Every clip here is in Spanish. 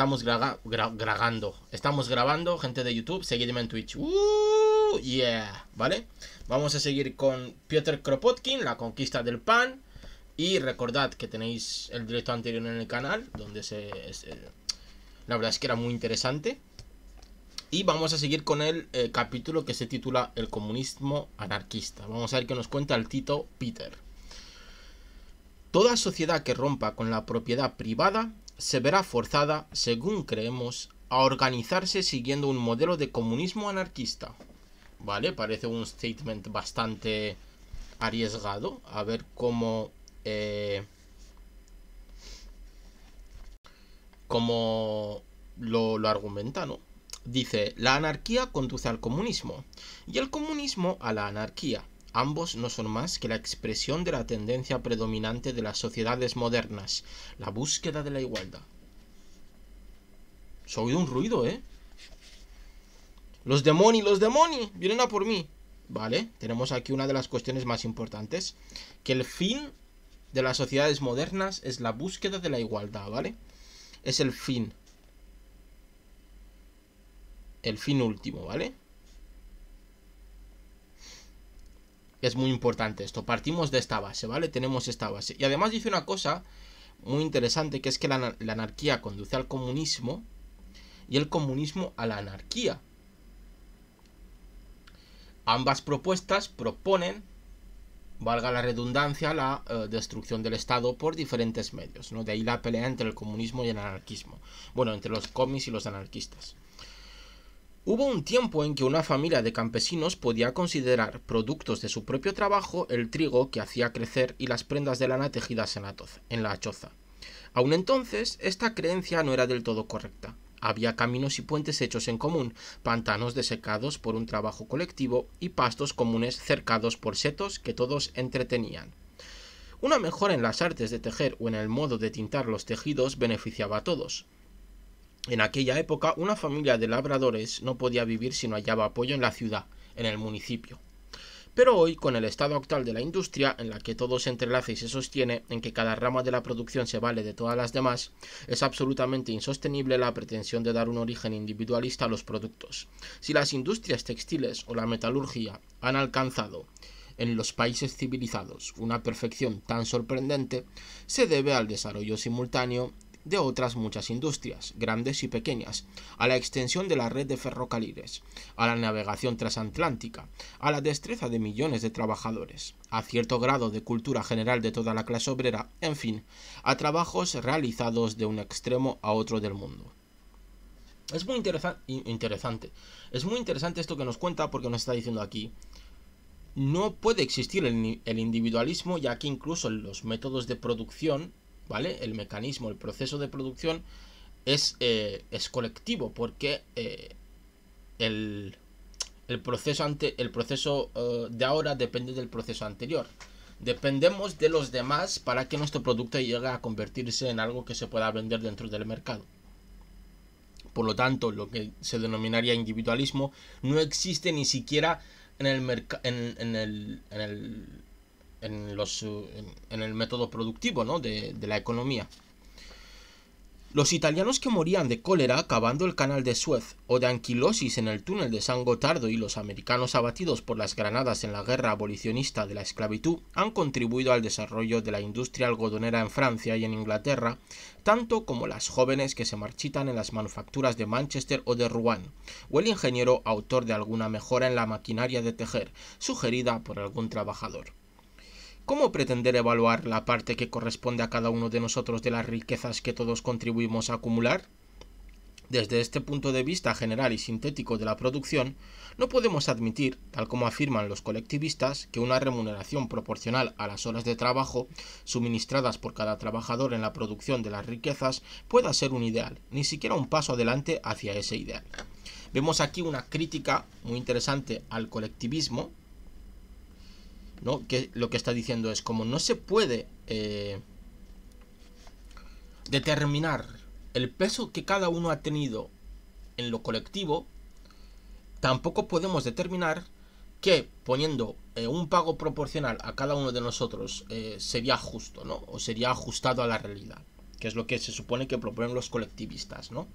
Estamos grabando. Estamos grabando, gente de YouTube. Seguidme en Twitch. Uh, yeah, ¿vale? Vamos a seguir con Piotr Kropotkin, la conquista del pan. Y recordad que tenéis el directo anterior en el canal, donde se, eh, la verdad es que era muy interesante. Y vamos a seguir con el eh, capítulo que se titula El comunismo anarquista. Vamos a ver qué nos cuenta el Tito Peter. Toda sociedad que rompa con la propiedad privada se verá forzada, según creemos, a organizarse siguiendo un modelo de comunismo anarquista. ¿Vale? Parece un statement bastante arriesgado. A ver cómo... Eh, lo, lo argumenta, ¿no? Dice, la anarquía conduce al comunismo y el comunismo a la anarquía. Ambos no son más que la expresión de la tendencia predominante de las sociedades modernas, la búsqueda de la igualdad. Se ha oído un ruido, ¿eh? Los demonios, los demonios, vienen a por mí. Vale, tenemos aquí una de las cuestiones más importantes, que el fin de las sociedades modernas es la búsqueda de la igualdad, ¿vale? Es el fin. El fin último, ¿vale? Es muy importante esto. Partimos de esta base, ¿vale? Tenemos esta base. Y además dice una cosa muy interesante, que es que la, anarquía conduce al comunismo y el comunismo a la anarquía. Ambas propuestas proponen, valga la redundancia, la eh, destrucción del Estado por diferentes medios, ¿no? De ahí la pelea entre el comunismo y el anarquismo. Bueno, entre los comis y los anarquistas. Hubo un tiempo en que una familia de campesinos podía considerar productos de su propio trabajo el trigo que hacía crecer y las prendas de lana tejidas en la, choza. Aún entonces, esta creencia no era del todo correcta. Había caminos y puentes hechos en común, pantanos desecados por un trabajo colectivo y pastos comunes cercados por setos que todos entretenían. Una mejora en las artes de tejer o en el modo de tintar los tejidos beneficiaba a todos. En aquella época, una familia de labradores no podía vivir si no hallaba apoyo en la ciudad, en el municipio. Pero hoy, con el estado actual de la industria, en la que todo se entrelaza y se sostiene, en que cada rama de la producción se vale de todas las demás, es absolutamente insostenible la pretensión de dar un origen individualista a los productos. Si las industrias textiles o la metalurgia han alcanzado en los países civilizados una perfección tan sorprendente, se debe al desarrollo simultáneo de otras muchas industrias, grandes y pequeñas, a la extensión de la red de ferrocarriles, a la navegación transatlántica, a la destreza de millones de trabajadores, a cierto grado de cultura general de toda la clase obrera, en fin, a trabajos realizados de un extremo a otro del mundo. Es muy interesante. Es muy interesante esto que nos cuenta porque nos está diciendo aquí. No puede existir el, el individualismo, ya que incluso los métodos de producción ¿vale? El mecanismo, el proceso de producción es, eh, es colectivo porque eh, el, proceso, ante, el proceso eh, de ahora depende del proceso anterior. Dependemos de los demás para que nuestro producto llegue a convertirse en algo que se pueda vender dentro del mercado. Por lo tanto, lo que se denominaría individualismo no existe ni siquiera en el, mercado. en el en, los, eh, en el método productivo ¿no? de, de la economía. Los italianos que morían de cólera cavando el canal de Suez o de anquilosis en el túnel de San Gotardo y los americanos abatidos por las granadas en la guerra abolicionista de la esclavitud han contribuido al desarrollo de la industria algodonera en Francia y en Inglaterra, tanto como las jóvenes que se marchitan en las manufacturas de Manchester o de Rouen, o el ingeniero autor de alguna mejora en la maquinaria de tejer, sugerida por algún trabajador. ¿Cómo pretender evaluar la parte que corresponde a cada uno de nosotros de las riquezas que todos contribuimos a acumular? Desde este punto de vista general y sintético de la producción, no podemos admitir, tal como afirman los colectivistas, que una remuneración proporcional a las horas de trabajo suministradas por cada trabajador en la producción de las riquezas pueda ser un ideal, ni siquiera un paso adelante hacia ese ideal. Vemos aquí una crítica muy interesante al colectivismo, ¿no? Que lo que está diciendo es como no se puede eh, determinar el peso que cada uno ha tenido en lo colectivo, tampoco podemos determinar que poniendo eh, un pago proporcional a cada uno de nosotros eh, sería justo, ¿no? O sería ajustado a la realidad, que es lo que se supone que proponen los colectivistas, ¿no?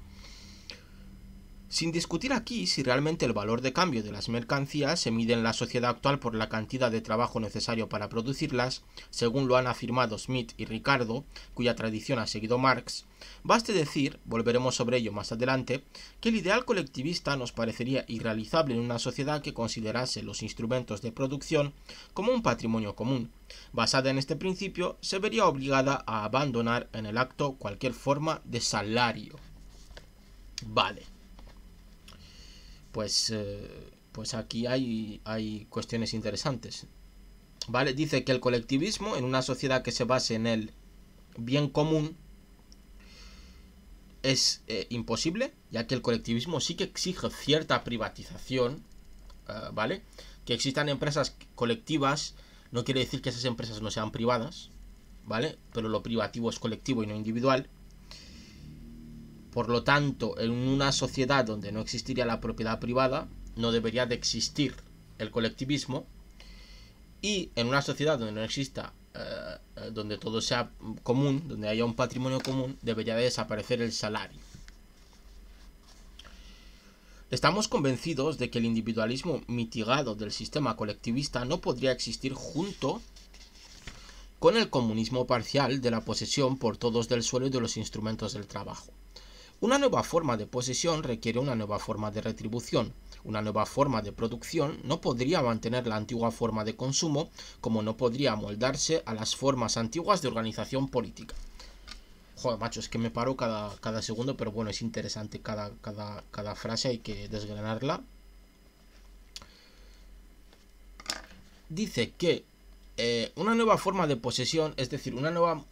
Sin discutir aquí si realmente el valor de cambio de las mercancías se mide en la sociedad actual por la cantidad de trabajo necesario para producirlas, según lo han afirmado Smith y Ricardo, cuya tradición ha seguido Marx, baste decir, volveremos sobre ello más adelante, que el ideal colectivista nos parecería irrealizable en una sociedad que considerase los instrumentos de producción como un patrimonio común. Basada en este principio, se vería obligada a abandonar en el acto cualquier forma de salario. Vale pues, eh, pues aquí hay, hay cuestiones interesantes. ¿Vale? Dice que el colectivismo, en una sociedad que se base en el bien común, es eh, imposible, ya que el colectivismo sí que exige cierta privatización, eh, ¿vale? Que existan empresas colectivas no quiere decir que esas empresas no sean privadas, ¿vale? Pero lo privativo es colectivo y no individual. Por lo tanto, en una sociedad donde no existiría la propiedad privada, no debería de existir el colectivismo. Y en una sociedad donde no exista, eh, eh, donde todo sea común, donde haya un patrimonio común, debería de desaparecer el salario. Estamos convencidos de que el individualismo mitigado del sistema colectivista no podría existir junto con el comunismo parcial de la posesión por todos del suelo y de los instrumentos del trabajo. Una nueva forma de posesión requiere una nueva forma de retribución. Una nueva forma de producción no podría mantener la antigua forma de consumo como no podría moldarse a las formas antiguas de organización política. Joder, macho, es que me paro cada, cada segundo, pero bueno, es interesante cada, cada, frase, hay que desgranarla. Dice que eh, una nueva forma de posesión, es decir, una nueva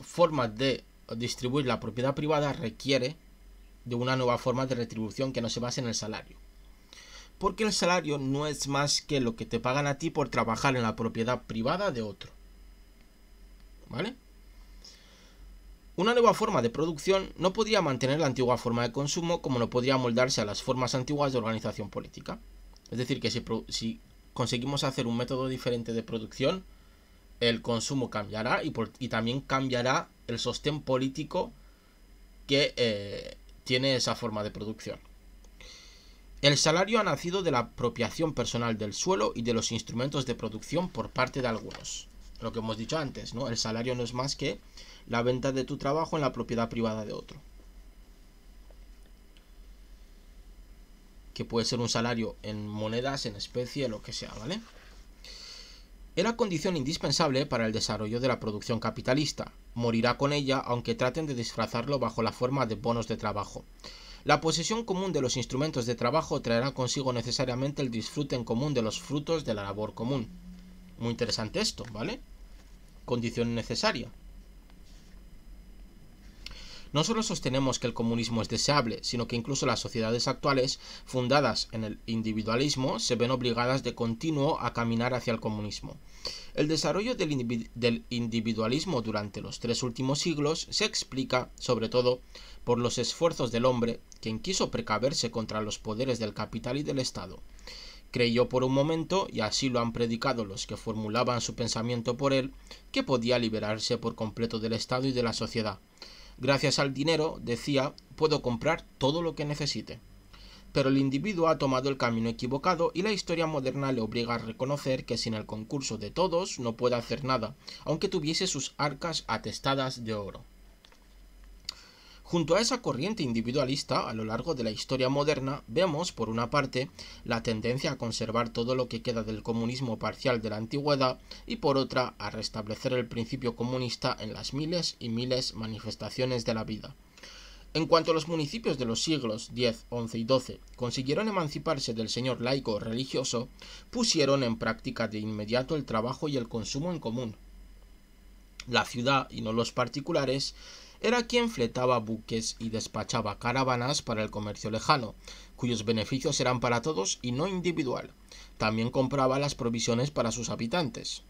forma de distribuir la propiedad privada requiere de una nueva forma de retribución que no se base en el salario. Porque el salario no es más que lo que te pagan a ti por trabajar en la propiedad privada de otro. ¿Vale? Una nueva forma de producción no podría mantener la antigua forma de consumo como no podría moldarse a las formas antiguas de organización política. Es decir, que si, conseguimos hacer un método diferente de producción, el consumo cambiará y, también cambiará el sostén político que eh, tiene esa forma de producción. El salario ha nacido de la apropiación personal del suelo y de los instrumentos de producción por parte de algunos. Lo que hemos dicho antes, ¿no? El salario no es más que la venta de tu trabajo en la propiedad privada de otro. Que puede ser un salario en monedas, en especie, lo que sea, ¿vale? era condición indispensable para el desarrollo de la producción capitalista. Morirá con ella aunque traten de disfrazarlo bajo la forma de bonos de trabajo. La posesión común de los instrumentos de trabajo traerá consigo necesariamente el disfrute en común de los frutos de la labor común. Muy interesante esto, ¿vale? Condición necesaria. No solo sostenemos que el comunismo es deseable, sino que incluso las sociedades actuales, fundadas en el individualismo, se ven obligadas de continuo a caminar hacia el comunismo. El desarrollo del, individualismo durante los tres últimos siglos se explica, sobre todo, por los esfuerzos del hombre, quien quiso precaverse contra los poderes del capital y del Estado creyó por un momento, y así lo han predicado los que formulaban su pensamiento por él, que podía liberarse por completo del Estado y de la sociedad, Gracias al dinero, decía, puedo comprar todo lo que necesite. Pero el individuo ha tomado el camino equivocado y la historia moderna le obliga a reconocer que sin el concurso de todos no puede hacer nada, aunque tuviese sus arcas atestadas de oro. Junto a esa corriente individualista, a lo largo de la historia moderna, vemos, por una parte, la tendencia a conservar todo lo que queda del comunismo parcial de la antigüedad y, por otra, a restablecer el principio comunista en las miles y miles manifestaciones de la vida. En cuanto los municipios de los siglos X, XI y XII consiguieron emanciparse del señor laico religioso, pusieron en práctica de inmediato el trabajo y el consumo en común. La ciudad, y no los particulares, era quien fletaba buques y despachaba caravanas para el comercio lejano, cuyos beneficios eran para todos y no individual. También compraba las provisiones para sus habitantes.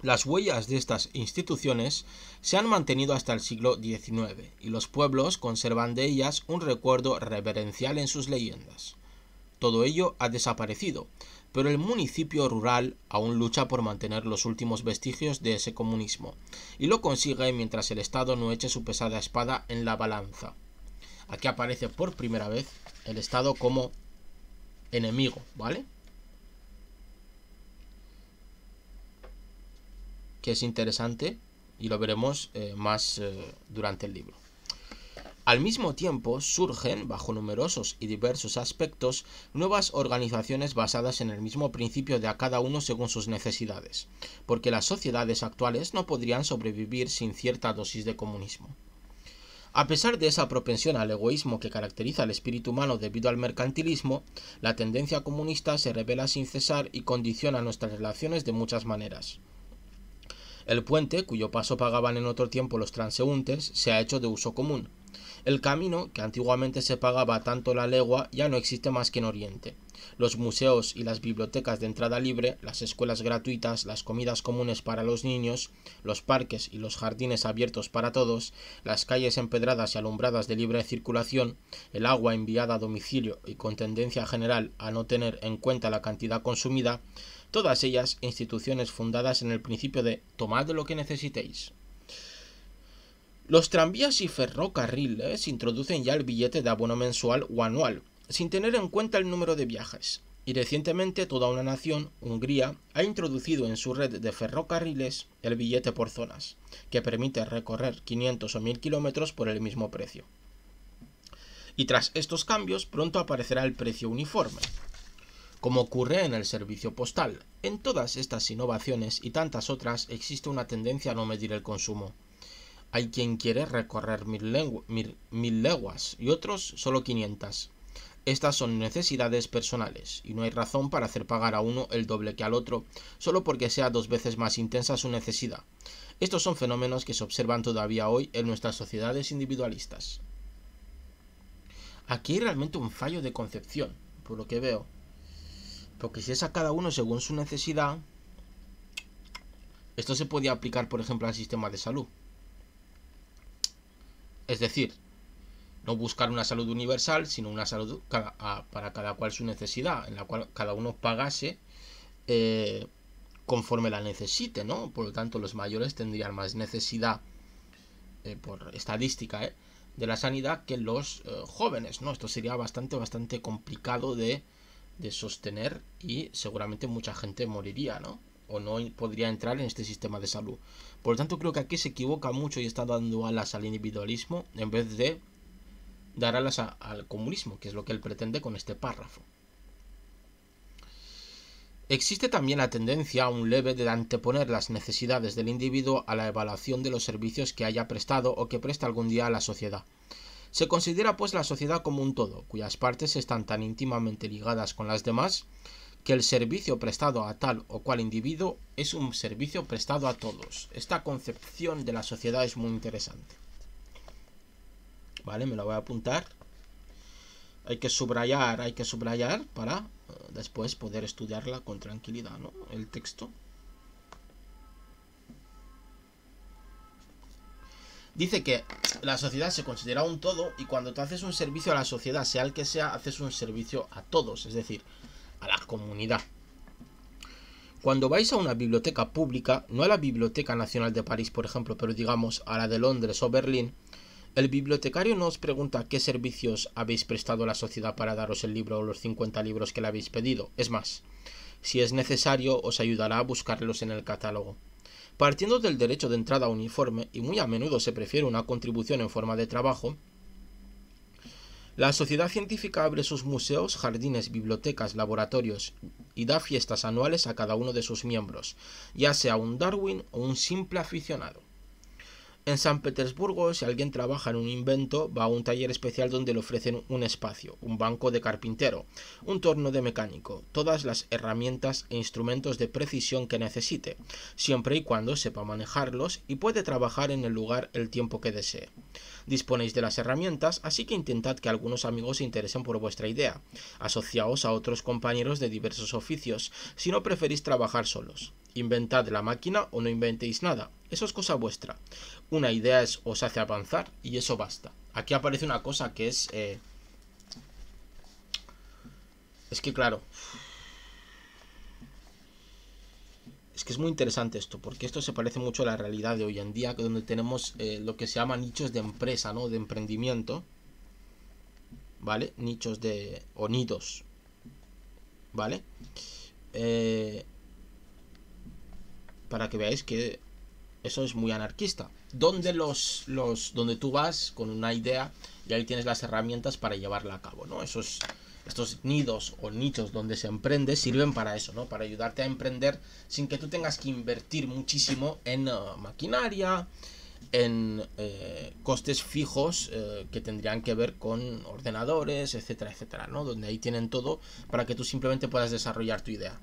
Las huellas de estas instituciones se han mantenido hasta el siglo XIX y los pueblos conservan de ellas un recuerdo reverencial en sus leyendas. Todo ello ha desaparecido, pero el municipio rural aún lucha por mantener los últimos vestigios de ese comunismo, y lo consigue mientras el Estado no eche su pesada espada en la balanza. Aquí aparece por primera vez el Estado como enemigo, ¿vale? Que es interesante y lo veremos eh, más eh, durante el libro. Al mismo tiempo, surgen, bajo numerosos y diversos aspectos, nuevas organizaciones basadas en el mismo principio de a cada uno según sus necesidades, porque las sociedades actuales no podrían sobrevivir sin cierta dosis de comunismo. A pesar de esa propensión al egoísmo que caracteriza al espíritu humano debido al mercantilismo, la tendencia comunista se revela sin cesar y condiciona nuestras relaciones de muchas maneras. El puente, cuyo paso pagaban en otro tiempo los transeúntes, se ha hecho de uso común, el camino, que antiguamente se pagaba tanto la legua, ya no existe más que en Oriente. Los museos y las bibliotecas de entrada libre, las escuelas gratuitas, las comidas comunes para los niños, los parques y los jardines abiertos para todos, las calles empedradas y alumbradas de libre circulación, el agua enviada a domicilio y con tendencia general a no tener en cuenta la cantidad consumida, todas ellas instituciones fundadas en el principio de tomad lo que necesitéis. Los tranvías y ferrocarriles introducen ya el billete de abono mensual o anual, sin tener en cuenta el número de viajes. Y recientemente toda una nación, Hungría, ha introducido en su red de ferrocarriles el billete por zonas, que permite recorrer 500 o 1000 kilómetros por el mismo precio. Y tras estos cambios pronto aparecerá el precio uniforme, como ocurre en el servicio postal. En todas estas innovaciones y tantas otras existe una tendencia a no medir el consumo, hay quien quiere recorrer mil, leguas y otros solo 500. Estas son necesidades personales, y no hay razón para hacer pagar a uno el doble que al otro, solo porque sea dos veces más intensa su necesidad. Estos son fenómenos que se observan todavía hoy en nuestras sociedades individualistas. Aquí hay realmente un fallo de concepción, por lo que veo. Porque si es a cada uno según su necesidad, esto se podía aplicar, por ejemplo, al sistema de salud. Es decir, no buscar una salud universal, sino una salud para cada cual su necesidad, en la cual cada uno pagase eh, conforme la necesite, ¿no? Por lo tanto, los mayores tendrían más necesidad, eh, por estadística, ¿eh? de la sanidad que los jóvenes, ¿no? Esto sería bastante, bastante complicado de, de sostener y seguramente mucha gente moriría, ¿no? o no podría entrar en este sistema de salud. Por lo tanto, creo que aquí se equivoca mucho y está dando alas al individualismo en vez de dar alas al comunismo, que es lo que él pretende con este párrafo. Existe también la tendencia aún un leve de anteponer las necesidades del individuo a la evaluación de los servicios que haya prestado o que presta algún día a la sociedad. Se considera pues la sociedad como un todo, cuyas partes están tan íntimamente ligadas con las demás que el servicio prestado a tal o cual individuo es un servicio prestado a todos. Esta concepción de la sociedad es muy interesante. Vale, me lo voy a apuntar. Hay que subrayar, hay que subrayar para eh, después poder estudiarla con tranquilidad, ¿no? El texto. dice que la sociedad se considera un todo y cuando tú haces un servicio a la sociedad, sea el que sea, haces un servicio a todos. Es decir, la comunidad. Cuando vais a una biblioteca pública, no a la Biblioteca Nacional de París, por ejemplo, pero digamos a la de Londres o Berlín, el bibliotecario no os pregunta qué servicios habéis prestado a la sociedad para daros el libro o los 50 libros que le habéis pedido. Es más, si es necesario, os ayudará a buscarlos en el catálogo. Partiendo del derecho de entrada uniforme, y muy a menudo se prefiere una contribución en forma de trabajo, la sociedad científica abre sus museos, jardines, bibliotecas, laboratorios y da fiestas anuales a cada uno de sus miembros, ya sea un Darwin o un simple aficionado. En San Petersburgo, si alguien trabaja en un invento, va a un taller especial donde le ofrecen un espacio, un banco de carpintero, un torno de mecánico, todas las herramientas e instrumentos de precisión que necesite, siempre y cuando sepa manejarlos y puede trabajar en el lugar el tiempo que desee. Disponéis de las herramientas, así que intentad que algunos amigos se interesen por vuestra idea. Asociaos a otros compañeros de diversos oficios, si no preferís trabajar solos. Inventad la máquina o no inventéis nada, eso es cosa vuestra una idea es, os hace avanzar y eso basta. Aquí aparece una cosa que es... Eh, es que claro... Es que es muy interesante esto, porque esto se parece mucho a la realidad de hoy en día, donde tenemos eh, lo que se llama nichos de empresa, ¿no? De emprendimiento. ¿Vale? Nichos de... o nidos. ¿Vale? Eh, para que veáis que eso es muy anarquista donde, los, los, donde tú vas con una idea y ahí tienes las herramientas para llevarla a cabo, ¿no? Esos, estos nidos o nichos donde se emprende sirven para eso, ¿no? Para ayudarte a emprender sin que tú tengas que invertir muchísimo en uh, maquinaria, en eh, costes fijos eh, que tendrían que ver con ordenadores, etcétera, etcétera, ¿no? Donde ahí tienen todo para que tú simplemente puedas desarrollar tu idea.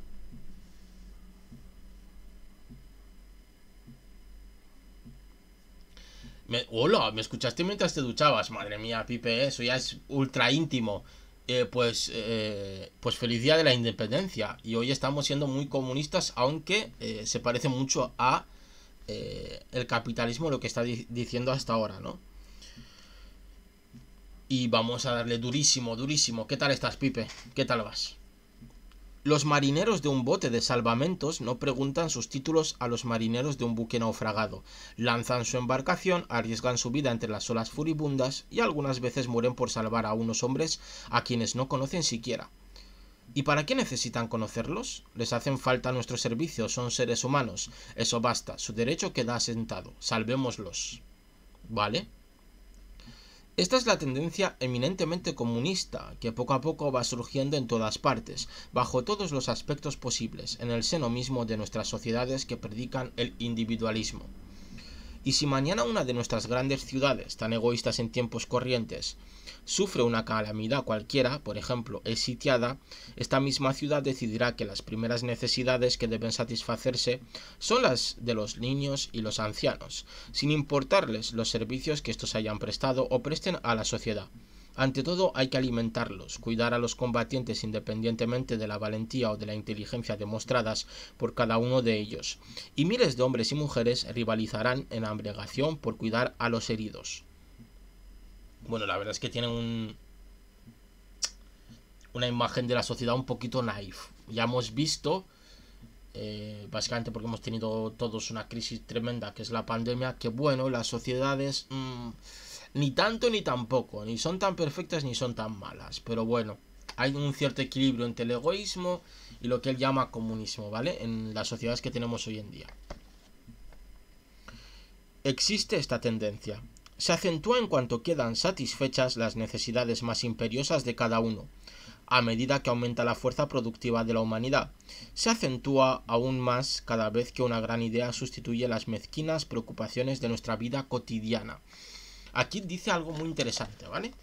hola, ¿me escuchaste mientras te duchabas? Madre mía, Pipe, eh, eso ya es ultra íntimo. Eh, pues, eh, pues feliz día de la independencia. Y hoy estamos siendo muy comunistas, aunque se parece mucho a el capitalismo lo que está diciendo hasta ahora, ¿no? Y vamos a darle durísimo, durísimo. ¿Qué tal estás, Pipe? ¿Qué tal vas? Los marineros de un bote de salvamentos no preguntan sus títulos a los marineros de un buque naufragado. Lanzan su embarcación, arriesgan su vida entre las olas furibundas y algunas veces mueren por salvar a unos hombres a quienes no conocen siquiera. ¿Y para qué necesitan conocerlos? Les hacen falta nuestros servicios, son seres humanos. Eso basta, su derecho queda asentado. Salvémoslos. ¿Vale? Esta es la tendencia eminentemente comunista que poco a poco va surgiendo en todas partes, bajo todos los aspectos posibles, en el seno mismo de nuestras sociedades que predican el individualismo. Y si mañana una de nuestras grandes ciudades, tan egoístas en tiempos corrientes, sufre una calamidad cualquiera, por ejemplo, es sitiada, esta misma ciudad decidirá que las primeras necesidades que deben satisfacerse son las de los niños y los ancianos, sin importarles los servicios que estos hayan prestado o presten a la sociedad. Ante todo hay que alimentarlos, cuidar a los combatientes independientemente de la valentía o de la inteligencia demostradas por cada uno de ellos, y miles de hombres y mujeres rivalizarán en abnegación por cuidar a los heridos bueno, la verdad es que tiene un, una imagen de la sociedad un poquito naif. Ya hemos visto, eh, básicamente porque hemos tenido todos una crisis tremenda, que es la pandemia, que bueno, las sociedades mm, ni tanto ni tampoco, ni son tan perfectas ni son tan malas, pero bueno, hay un cierto equilibrio entre el egoísmo y lo que él llama comunismo, ¿vale? En las sociedades que tenemos hoy en día. Existe esta tendencia, se acentúa en cuanto quedan satisfechas las necesidades más imperiosas de cada uno. A medida que aumenta la fuerza productiva de la humanidad, se acentúa aún más cada vez que una gran idea sustituye las mezquinas preocupaciones de nuestra vida cotidiana. Aquí dice algo muy interesante, ¿vale?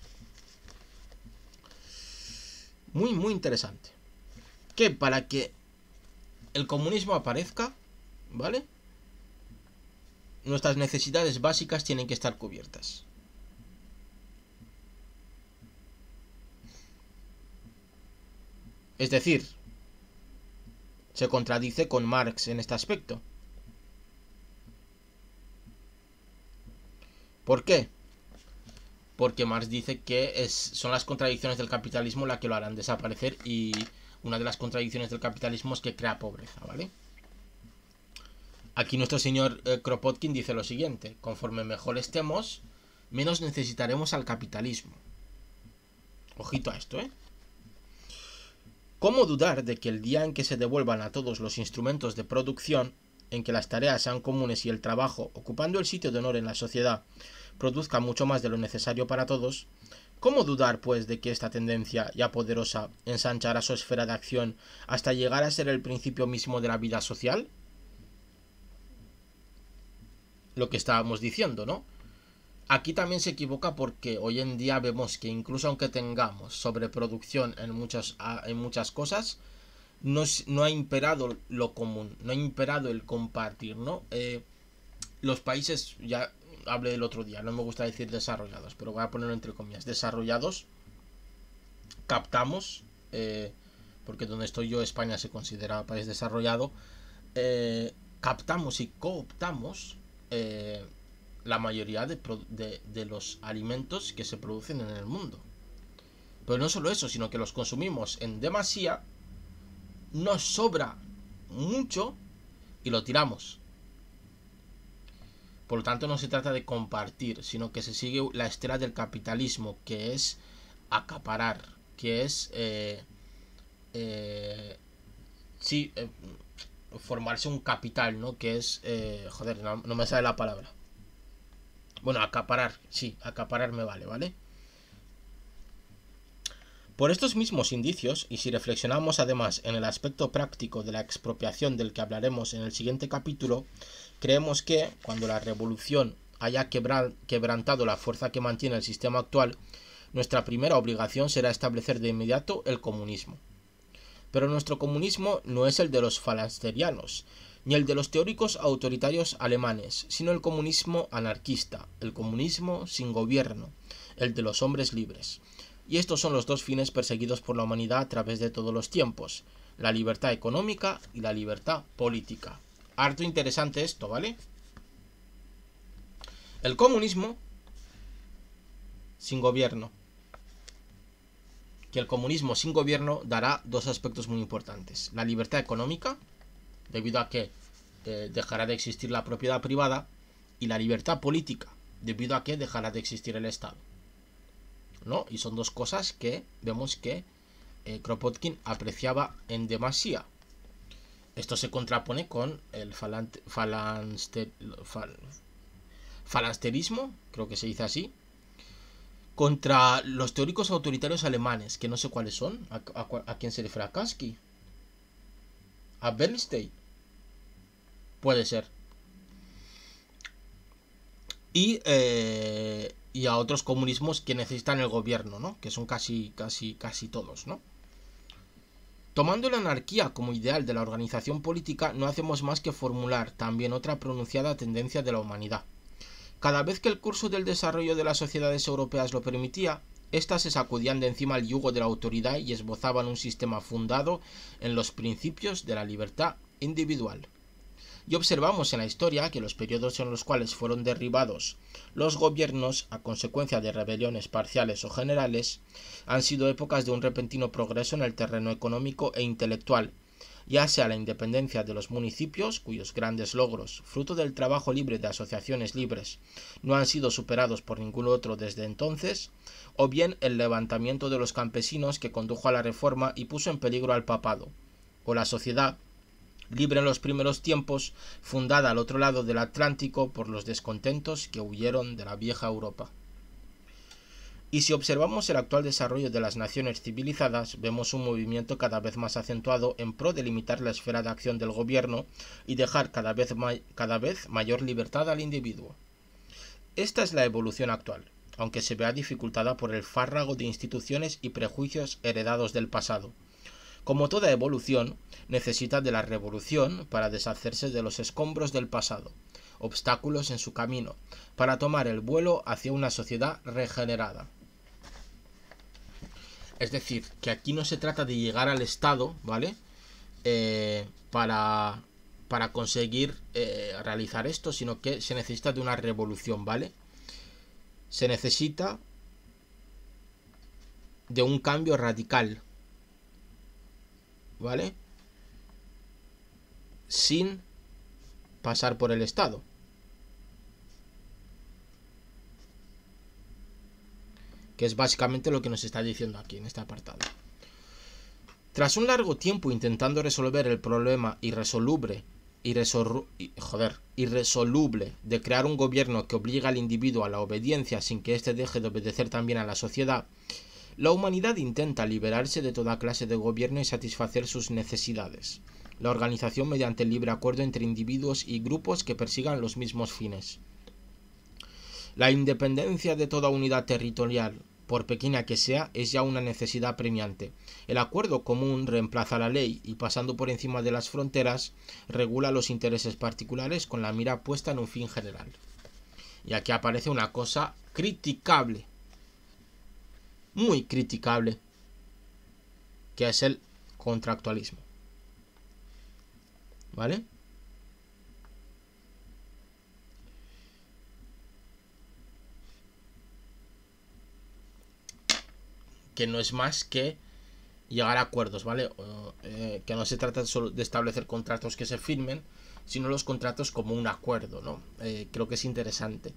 Muy, muy interesante. Que para que el comunismo aparezca, ¿vale? Nuestras necesidades básicas tienen que estar cubiertas. Es decir, se contradice con Marx en este aspecto. ¿Por qué? Porque Marx dice que son las contradicciones del capitalismo las que lo harán desaparecer y una de las contradicciones del capitalismo es que crea pobreza, ¿vale? Aquí nuestro señor eh, Kropotkin dice lo siguiente, conforme mejor estemos, menos necesitaremos al capitalismo. Ojito a esto, ¿eh? ¿Cómo dudar de que el día en que se devuelvan a todos los instrumentos de producción, en que las tareas sean comunes y el trabajo, ocupando el sitio de honor en la sociedad, produzca mucho más de lo necesario para todos, ¿cómo dudar, pues, de que esta tendencia ya poderosa ensanchará su esfera de acción hasta llegar a ser el principio mismo de la vida social? lo que estábamos diciendo, ¿no? Aquí también se equivoca porque hoy en día vemos que incluso aunque tengamos sobreproducción en muchas, ah, en muchas cosas, no, ha imperado lo común, no ha imperado el compartir, ¿no? Eh, los países, ya hablé el otro día, no me gusta decir desarrollados, pero voy a ponerlo entre comillas, desarrollados, captamos, eh, porque donde estoy yo, España se considera país desarrollado, eh, captamos y cooptamos eh, la mayoría de, los alimentos que se producen en el mundo. Pero no solo eso, sino que los consumimos en demasía, nos sobra mucho y lo tiramos. Por lo tanto, no se trata de compartir, sino que se sigue la estela del capitalismo, que es acaparar, que es... Eh, eh, formarse un capital, ¿no? Que es, eh, joder, no, me sale la palabra. Bueno, acaparar, sí, acaparar me vale, ¿vale? Por estos mismos indicios, y si reflexionamos además en el aspecto práctico de la expropiación del que hablaremos en el siguiente capítulo, creemos que, cuando la revolución haya quebrantado la fuerza que mantiene el sistema actual, nuestra primera obligación será establecer de inmediato el comunismo. Pero nuestro comunismo no es el de los falasterianos, ni el de los teóricos autoritarios alemanes, sino el comunismo anarquista, el comunismo sin gobierno, el de los hombres libres. Y estos son los dos fines perseguidos por la humanidad a través de todos los tiempos, la libertad económica y la libertad política. Harto interesante esto, ¿vale? El comunismo sin gobierno que el comunismo sin gobierno dará dos aspectos muy importantes. La libertad económica, debido a que eh, dejará de existir la propiedad privada, y la libertad política, debido a que dejará de existir el Estado. ¿No? Y son dos cosas que vemos que eh, Kropotkin apreciaba en demasía. Esto se contrapone con el falansterismo, creo que se dice así, contra los teóricos autoritarios alemanes, que no sé cuáles son, a, quién se refiere a Kasky, a Bernstein, puede ser, eh, y, a otros comunismos que necesitan el gobierno, ¿no? que son casi, casi, casi todos, ¿no? Tomando la anarquía como ideal de la organización política, no hacemos más que formular también otra pronunciada tendencia de la humanidad, cada vez que el curso del desarrollo de las sociedades europeas lo permitía, éstas se sacudían de encima el yugo de la autoridad y esbozaban un sistema fundado en los principios de la libertad individual. Y observamos en la historia que los periodos en los cuales fueron derribados los gobiernos a consecuencia de rebeliones parciales o generales han sido épocas de un repentino progreso en el terreno económico e intelectual, ya sea la independencia de los municipios, cuyos grandes logros, fruto del trabajo libre de asociaciones libres, no han sido superados por ningún otro desde entonces, o bien el levantamiento de los campesinos que condujo a la reforma y puso en peligro al papado, o la sociedad, libre en los primeros tiempos, fundada al otro lado del Atlántico por los descontentos que huyeron de la vieja Europa. Y si observamos el actual desarrollo de las naciones civilizadas, vemos un movimiento cada vez más acentuado en pro de limitar la esfera de acción del gobierno y dejar cada vez, cada vez mayor libertad al individuo. Esta es la evolución actual, aunque se vea dificultada por el fárrago de instituciones y prejuicios heredados del pasado. Como toda evolución, necesita de la revolución para deshacerse de los escombros del pasado, obstáculos en su camino, para tomar el vuelo hacia una sociedad regenerada. Es decir, que aquí no se trata de llegar al Estado, ¿vale? Eh, para, conseguir eh, realizar esto, sino que se necesita de una revolución, ¿vale? Se necesita de un cambio radical, ¿vale? Sin pasar por el Estado. que es básicamente lo que nos está diciendo aquí en este apartado. Tras un largo tiempo intentando resolver el problema irresoluble, irresoluble de crear un gobierno que obliga al individuo a la obediencia sin que éste deje de obedecer también a la sociedad, la humanidad intenta liberarse de toda clase de gobierno y satisfacer sus necesidades. La organización mediante el libre acuerdo entre individuos y grupos que persigan los mismos fines. La independencia de toda unidad territorial, por pequeña que sea, es ya una necesidad premiante. El acuerdo común reemplaza la ley y pasando por encima de las fronteras regula los intereses particulares con la mira puesta en un fin general. Y aquí aparece una cosa criticable, muy criticable, que es el contractualismo. ¿Vale? que no es más que llegar a acuerdos, ¿vale? Eh, que no se trata solo de establecer contratos que se firmen, sino los contratos como un acuerdo, ¿no? Eh, creo que es interesante.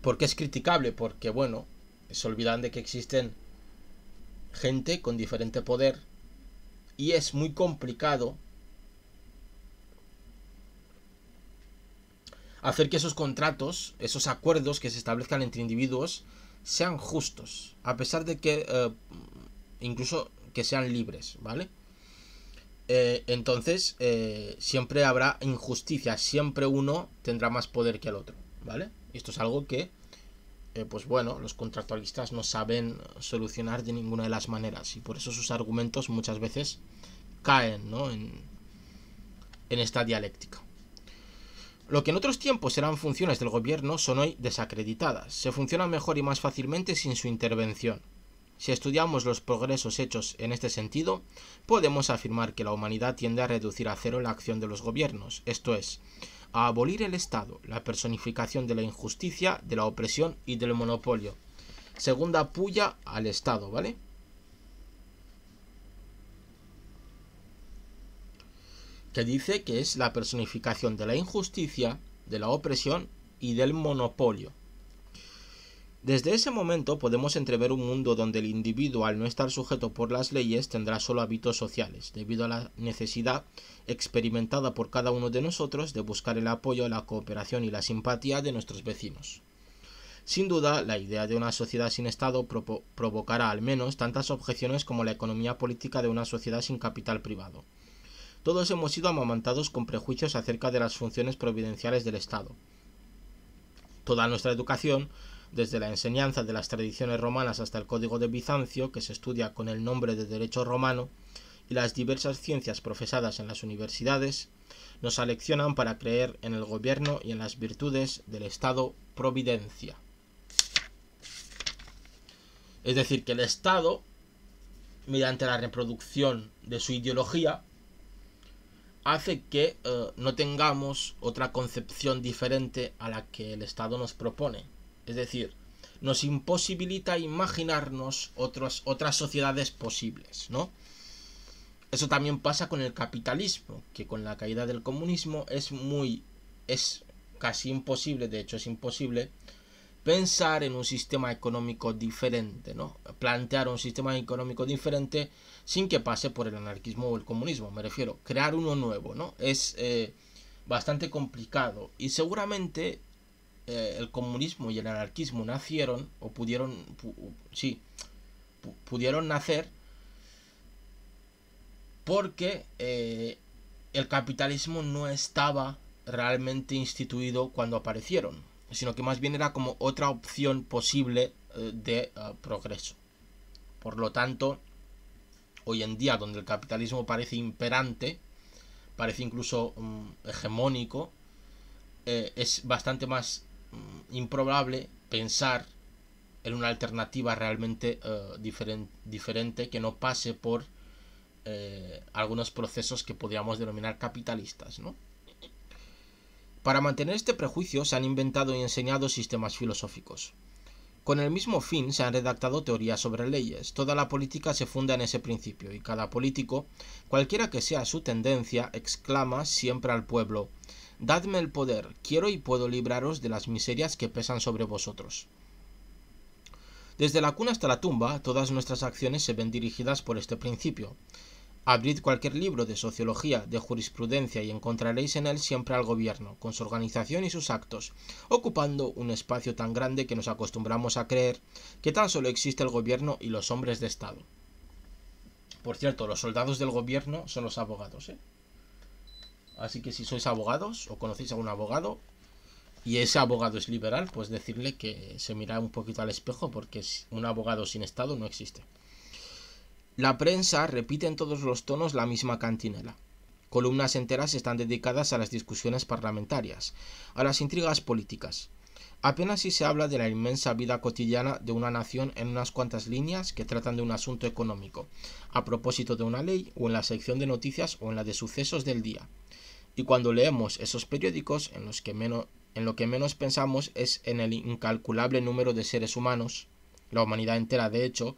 ¿Por qué es criticable? Porque, bueno, se olvidan de que existen gente con diferente poder y es muy complicado hacer que esos contratos, esos acuerdos que se establezcan entre individuos, sean justos, a pesar de que eh, incluso que sean libres, ¿vale? Eh, entonces, eh, siempre habrá injusticia, siempre uno tendrá más poder que el otro, ¿vale? Esto es algo que, pues bueno, los contractualistas no saben solucionar de ninguna de las maneras y por eso sus argumentos muchas veces caen, ¿no? en esta dialéctica. Lo que en otros tiempos eran funciones del gobierno son hoy desacreditadas, se funciona mejor y más fácilmente sin su intervención. Si estudiamos los progresos hechos en este sentido, podemos afirmar que la humanidad tiende a reducir a cero la acción de los gobiernos, esto es, a abolir el Estado, la personificación de la injusticia, de la opresión y del monopolio. Segunda puya al Estado, ¿vale? que dice que es la personificación de la injusticia, de la opresión y del monopolio. Desde ese momento podemos entrever un mundo donde el individuo, al no estar sujeto por las leyes, tendrá solo hábitos sociales, debido a la necesidad experimentada por cada uno de nosotros de buscar el apoyo, la cooperación y la simpatía de nuestros vecinos. Sin duda, la idea de una sociedad sin Estado provocará al menos tantas objeciones como la economía política de una sociedad sin capital privado. Todos hemos sido amamantados con prejuicios acerca de las funciones providenciales del Estado. Toda nuestra educación, desde la enseñanza de las tradiciones romanas hasta el Código de Bizancio, que se estudia con el nombre de Derecho Romano, y las diversas ciencias profesadas en las universidades, nos aleccionan para creer en el gobierno y en las virtudes del Estado Providencia. Es decir, que el Estado, mediante la reproducción de su ideología, hace que eh, no tengamos otra concepción diferente a la que el Estado nos propone. Es decir, nos imposibilita imaginarnos otras sociedades posibles, ¿no? Eso también pasa con el capitalismo, que con la caída del comunismo es muy, es casi imposible, de hecho es imposible, pensar en un sistema económico diferente, ¿no? Plantear un sistema económico diferente sin que pase por el anarquismo o el comunismo, me refiero, crear uno nuevo, ¿no? Es eh, bastante complicado y seguramente eh, el comunismo y el anarquismo nacieron o pudieron, sí, pudieron nacer porque eh, el capitalismo no estaba realmente instituido cuando aparecieron sino que más bien era como otra opción posible eh, de eh, progreso. Por lo tanto, hoy en día, donde el capitalismo parece imperante, parece incluso mm, hegemónico, eh, es bastante más mm, improbable pensar en una alternativa realmente diferente que no pase por algunos procesos que podríamos denominar capitalistas, ¿no? Para mantener este prejuicio se han inventado y enseñado sistemas filosóficos. Con el mismo fin se han redactado teorías sobre leyes. Toda la política se funda en ese principio y cada político, cualquiera que sea su tendencia, exclama siempre al pueblo Dadme el poder, quiero y puedo libraros de las miserias que pesan sobre vosotros. Desde la cuna hasta la tumba, todas nuestras acciones se ven dirigidas por este principio. Abrid cualquier libro de sociología, de jurisprudencia y encontraréis en él siempre al gobierno, con su organización y sus actos, ocupando un espacio tan grande que nos acostumbramos a creer que tan solo existe el gobierno y los hombres de Estado. Por cierto, los soldados del gobierno son los abogados, ¿eh? Así que si sois abogados o conocéis a un abogado y ese abogado es liberal, pues decirle que se mira un poquito al espejo porque un abogado sin Estado no existe. La prensa repite en todos los tonos la misma cantinela. Columnas enteras están dedicadas a las discusiones parlamentarias, a las intrigas políticas. Apenas si se habla de la inmensa vida cotidiana de una nación en unas cuantas líneas que tratan de un asunto económico, a propósito de una ley o en la sección de noticias o en la de sucesos del día. Y cuando leemos esos periódicos, en, los que menos, en lo que menos pensamos es en el incalculable número de seres humanos, la humanidad entera de hecho,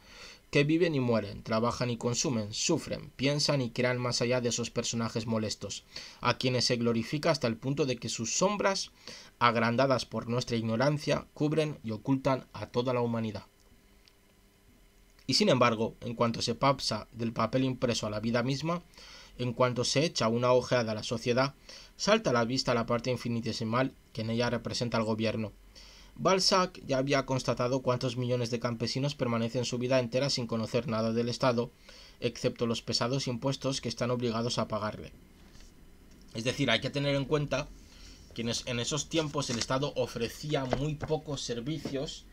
que viven y mueren, trabajan y consumen, sufren, piensan y crean más allá de esos personajes molestos, a quienes se glorifica hasta el punto de que sus sombras, agrandadas por nuestra ignorancia, cubren y ocultan a toda la humanidad. Y sin embargo, en cuanto se papsa del papel impreso a la vida misma, en cuanto se echa una ojeada a la sociedad, salta a la vista la parte infinitesimal que en ella representa el gobierno, Balzac ya había constatado cuántos millones de campesinos permanecen su vida entera sin conocer nada del Estado, excepto los pesados impuestos que están obligados a pagarle. Es decir, hay que tener en cuenta que en esos tiempos el Estado ofrecía muy pocos servicios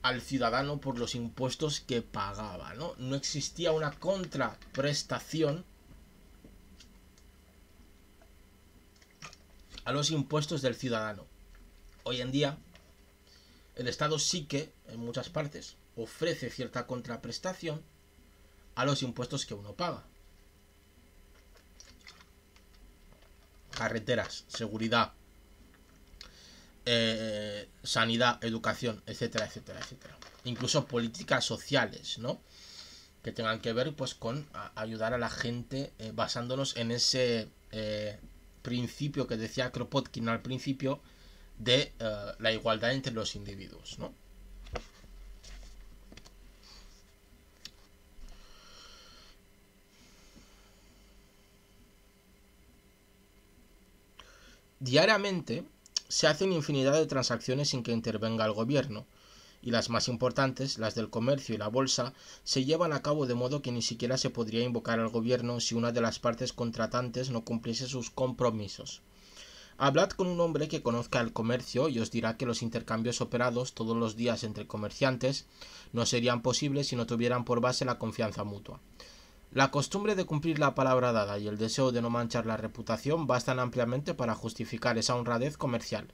al ciudadano por los impuestos que pagaba, ¿no? No existía una contraprestación a los impuestos del ciudadano. Hoy en día el Estado sí que, en muchas partes, ofrece cierta contraprestación a los impuestos que uno paga. Carreteras, seguridad, eh, sanidad, educación, etcétera, etcétera, etcétera. Incluso políticas sociales, ¿no? Que tengan que ver pues con ayudar a la gente eh, basándonos en ese eh, principio que decía Kropotkin al principio, de eh, la igualdad entre los individuos, ¿no? Diariamente se hacen infinidad de transacciones sin que intervenga el gobierno, y las más importantes, las del comercio y la bolsa, se llevan a cabo de modo que ni siquiera se podría invocar al gobierno si una de las partes contratantes no cumpliese sus compromisos. Hablad con un hombre que conozca el comercio y os dirá que los intercambios operados todos los días entre comerciantes no serían posibles si no tuvieran por base la confianza mutua. La costumbre de cumplir la palabra dada y el deseo de no manchar la reputación bastan ampliamente para justificar esa honradez comercial.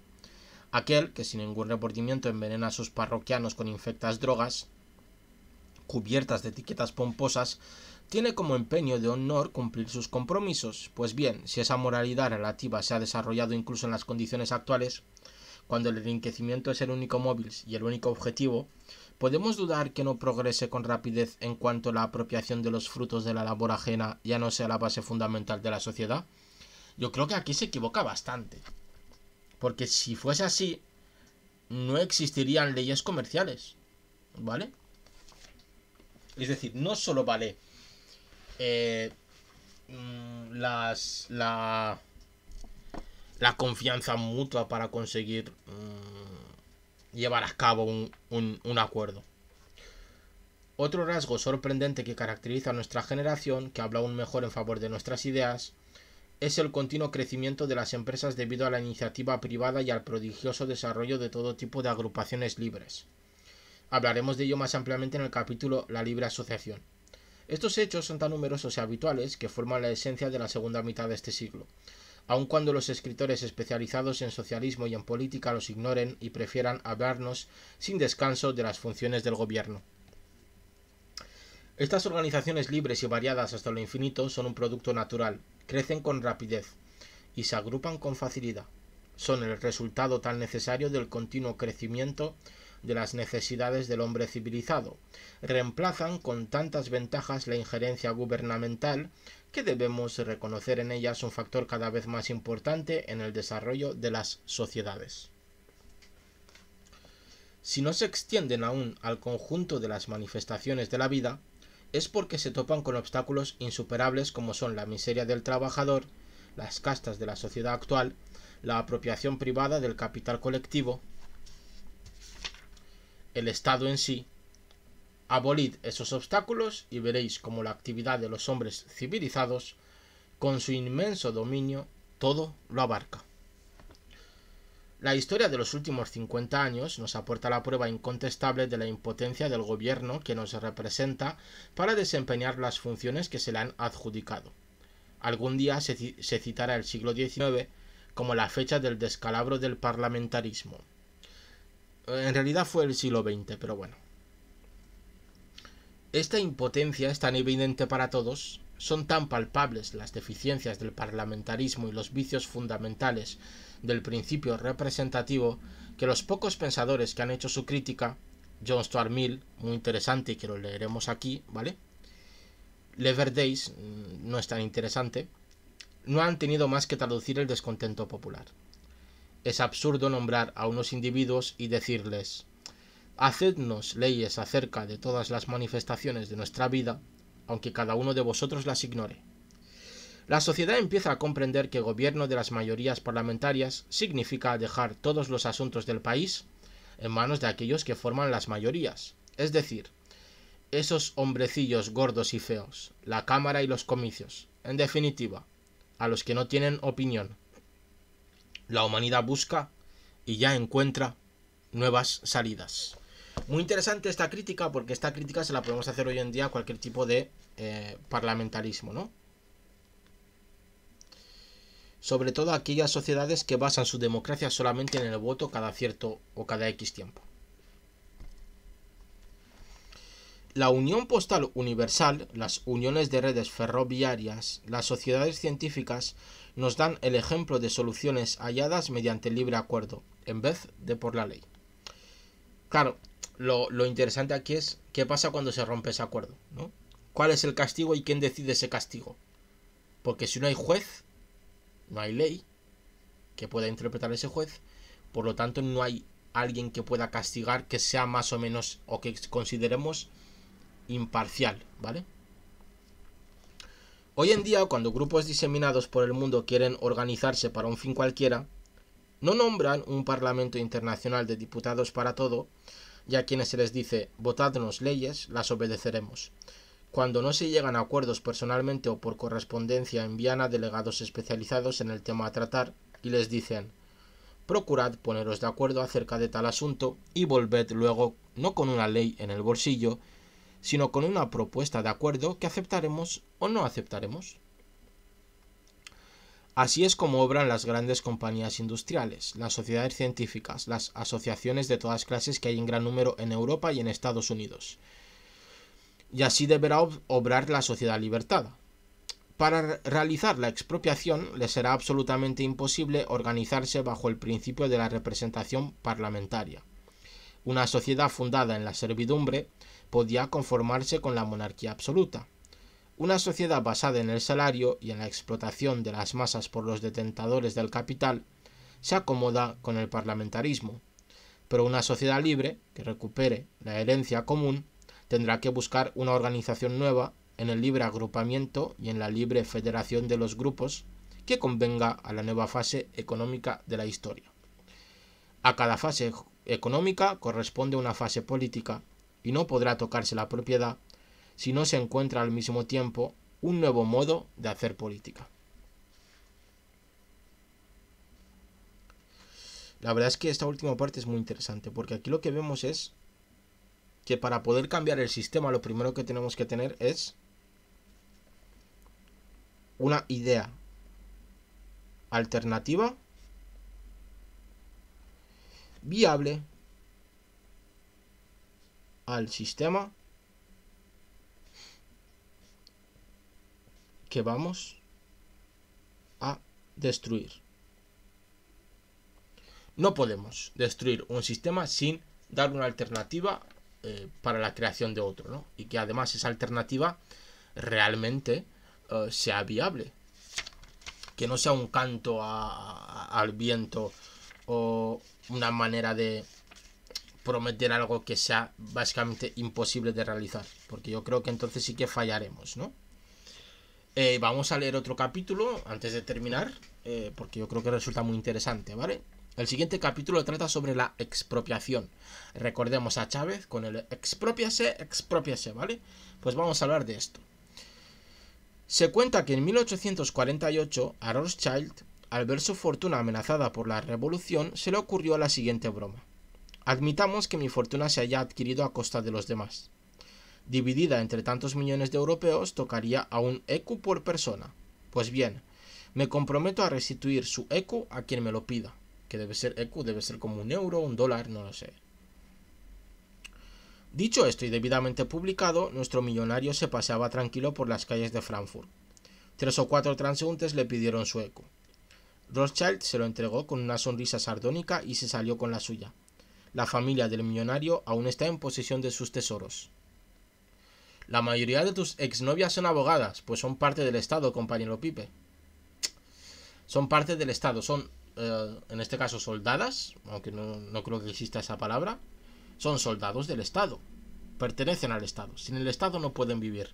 Aquel que sin ningún remordimiento envenena a sus parroquianos con infectas drogas, cubiertas de etiquetas pomposas, tiene como empeño de honor cumplir sus compromisos. Pues bien, si esa moralidad relativa se ha desarrollado incluso en las condiciones actuales, cuando el enriquecimiento es el único móvil y el único objetivo, podemos dudar que no progrese con rapidez en cuanto la apropiación de los frutos de la labor ajena ya no sea la base fundamental de la sociedad. Yo creo que aquí se equivoca bastante. Porque si fuese así, no existirían leyes comerciales. ¿Vale? Es decir, no solo vale eh, mm, las, la, la confianza mutua para conseguir mm, llevar a cabo un, un acuerdo. Otro rasgo sorprendente que caracteriza a nuestra generación, que habla aún mejor en favor de nuestras ideas, es el continuo crecimiento de las empresas debido a la iniciativa privada y al prodigioso desarrollo de todo tipo de agrupaciones libres. Hablaremos de ello más ampliamente en el capítulo La libre asociación. Estos hechos son tan numerosos y habituales que forman la esencia de la segunda mitad de este siglo, aun cuando los escritores especializados en socialismo y en política los ignoren y prefieran hablarnos sin descanso de las funciones del gobierno. Estas organizaciones libres y variadas hasta lo infinito son un producto natural, crecen con rapidez y se agrupan con facilidad. Son el resultado tan necesario del continuo crecimiento de las necesidades del hombre civilizado. Reemplazan con tantas ventajas la injerencia gubernamental que debemos reconocer en ellas un factor cada vez más importante en el desarrollo de las sociedades. Si no se extienden aún al conjunto de las manifestaciones de la vida, es porque se topan con obstáculos insuperables como son la miseria del trabajador, las castas de la sociedad actual, la apropiación privada del capital colectivo, el Estado en sí, abolid esos obstáculos y veréis cómo la actividad de los hombres civilizados, con su inmenso dominio, todo lo abarca. La historia de los últimos 50 años nos aporta la prueba incontestable de la impotencia del gobierno que nos representa para desempeñar las funciones que se le han adjudicado. Algún día se, citará el siglo XIX como la fecha del descalabro del parlamentarismo. En realidad fue el siglo XX, pero bueno. Esta impotencia es tan evidente para todos, son tan palpables las deficiencias del parlamentarismo y los vicios fundamentales del principio representativo que los pocos pensadores que han hecho su crítica, John Stuart Mill, muy interesante y que lo leeremos aquí, ¿vale? Leverdays, mm, no es tan interesante, no han tenido más que traducir el descontento popular. Es absurdo nombrar a unos individuos y decirles Hacednos leyes acerca de todas las manifestaciones de nuestra vida, aunque cada uno de vosotros las ignore. La sociedad empieza a comprender que gobierno de las mayorías parlamentarias significa dejar todos los asuntos del país en manos de aquellos que forman las mayorías, es decir, esos hombrecillos gordos y feos, la Cámara y los comicios, en definitiva, a los que no tienen opinión, la humanidad busca y ya encuentra nuevas salidas. Muy interesante esta crítica porque esta crítica se la podemos hacer hoy en día a cualquier tipo de eh, parlamentarismo, ¿no? Sobre todo aquellas sociedades que basan su democracia solamente en el voto cada cierto o cada X tiempo. La Unión Postal Universal, las uniones de redes ferroviarias, las sociedades científicas nos dan el ejemplo de soluciones halladas mediante libre acuerdo, en vez de por la ley. Claro, lo, lo interesante aquí es qué pasa cuando se rompe ese acuerdo, ¿no? ¿Cuál es el castigo y quién decide ese castigo? Porque si no hay juez, no hay ley que pueda interpretar ese juez, por lo tanto no hay alguien que pueda castigar que sea más o menos o que consideremos imparcial, ¿vale? Hoy en día, cuando grupos diseminados por el mundo quieren organizarse para un fin cualquiera, no nombran un Parlamento Internacional de Diputados para todo, ya quienes se les dice votadnos leyes, las obedeceremos. Cuando no se llegan a acuerdos personalmente o por correspondencia, envían a delegados especializados en el tema a tratar y les dicen procurad poneros de acuerdo acerca de tal asunto y volved luego no con una ley en el bolsillo, sino con una propuesta de acuerdo que aceptaremos o no aceptaremos. Así es como obran las grandes compañías industriales, las sociedades científicas, las asociaciones de todas clases que hay en gran número en Europa y en Estados Unidos. Y así deberá obrar la sociedad libertada. Para realizar la expropiación le será absolutamente imposible organizarse bajo el principio de la representación parlamentaria. Una sociedad fundada en la servidumbre podía conformarse con la monarquía absoluta. Una sociedad basada en el salario y en la explotación de las masas por los detentadores del capital se acomoda con el parlamentarismo, pero una sociedad libre, que recupere la herencia común, tendrá que buscar una organización nueva en el libre agrupamiento y en la libre federación de los grupos que convenga a la nueva fase económica de la historia. A cada fase económica corresponde una fase política y no podrá tocarse la propiedad si no se encuentra al mismo tiempo un nuevo modo de hacer política. La verdad es que esta última parte es muy interesante porque aquí lo que vemos es que para poder cambiar el sistema lo primero que tenemos que tener es una idea alternativa viable al sistema que vamos a destruir. No podemos destruir un sistema sin dar una alternativa eh, para la creación de otro, ¿no? Y que además esa alternativa realmente eh, sea viable. Que no sea un canto al viento o una manera de, prometer algo que sea básicamente imposible de realizar, porque yo creo que entonces sí que fallaremos, ¿no? Eh, vamos a leer otro capítulo antes de terminar, eh, porque yo creo que resulta muy interesante, ¿vale? El siguiente capítulo trata sobre la expropiación. Recordemos a Chávez con el expropiase, expropiase, ¿vale? Pues vamos a hablar de esto. Se cuenta que en 1848 a Rothschild, al ver su fortuna amenazada por la revolución, se le ocurrió la siguiente broma. Admitamos que mi fortuna se haya adquirido a costa de los demás. Dividida entre tantos millones de europeos, tocaría a un eco por persona. Pues bien, me comprometo a restituir su eco a quien me lo pida. Que debe ser eco, debe ser como un euro, un dólar, no lo sé. Dicho esto y debidamente publicado, nuestro millonario se paseaba tranquilo por las calles de Frankfurt. Tres o cuatro transeúntes le pidieron su eco. Rothschild se lo entregó con una sonrisa sardónica y se salió con la suya la familia del millonario aún está en posesión de sus tesoros. La mayoría de tus exnovias son abogadas, pues son parte del Estado, compañero Pipe. Son parte del Estado, son, eh, en este caso, soldadas, aunque no, creo que exista esa palabra. Son soldados del Estado, pertenecen al Estado. Sin el Estado no pueden vivir.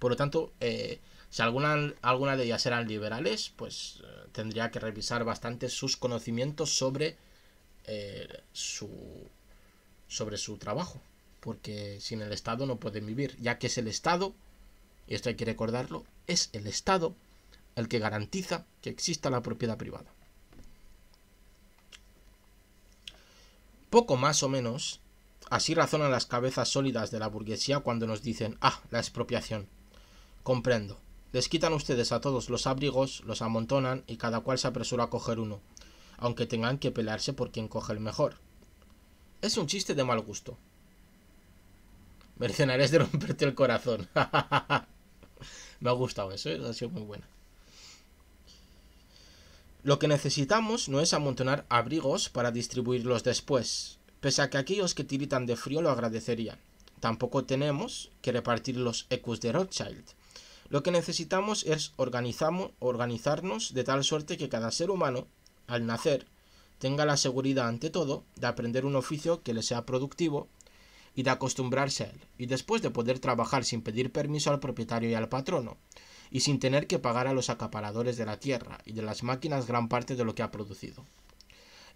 Por lo tanto, eh, si alguna, de ellas eran liberales, pues eh, tendría que revisar bastante sus conocimientos sobre eh, su, sobre su trabajo, porque sin el Estado no pueden vivir, ya que es el Estado, y esto hay que recordarlo, es el Estado el que garantiza que exista la propiedad privada. Poco más o menos, así razonan las cabezas sólidas de la burguesía cuando nos dicen, ah, la expropiación. Comprendo. Les quitan ustedes a todos los abrigos, los amontonan y cada cual se apresura a coger uno aunque tengan que pelearse por quien coge el mejor. Es un chiste de mal gusto. Mercenarias de romperte el corazón. Me ha gustado eso, ¿eh? ha sido muy buena. Lo que necesitamos no es amontonar abrigos para distribuirlos después, pese a que aquellos que tiritan de frío lo agradecerían. Tampoco tenemos que repartir los ecus de Rothschild. Lo que necesitamos es organizarnos de tal suerte que cada ser humano al nacer, tenga la seguridad ante todo de aprender un oficio que le sea productivo y de acostumbrarse a él, y después de poder trabajar sin pedir permiso al propietario y al patrono, y sin tener que pagar a los acaparadores de la tierra y de las máquinas gran parte de lo que ha producido.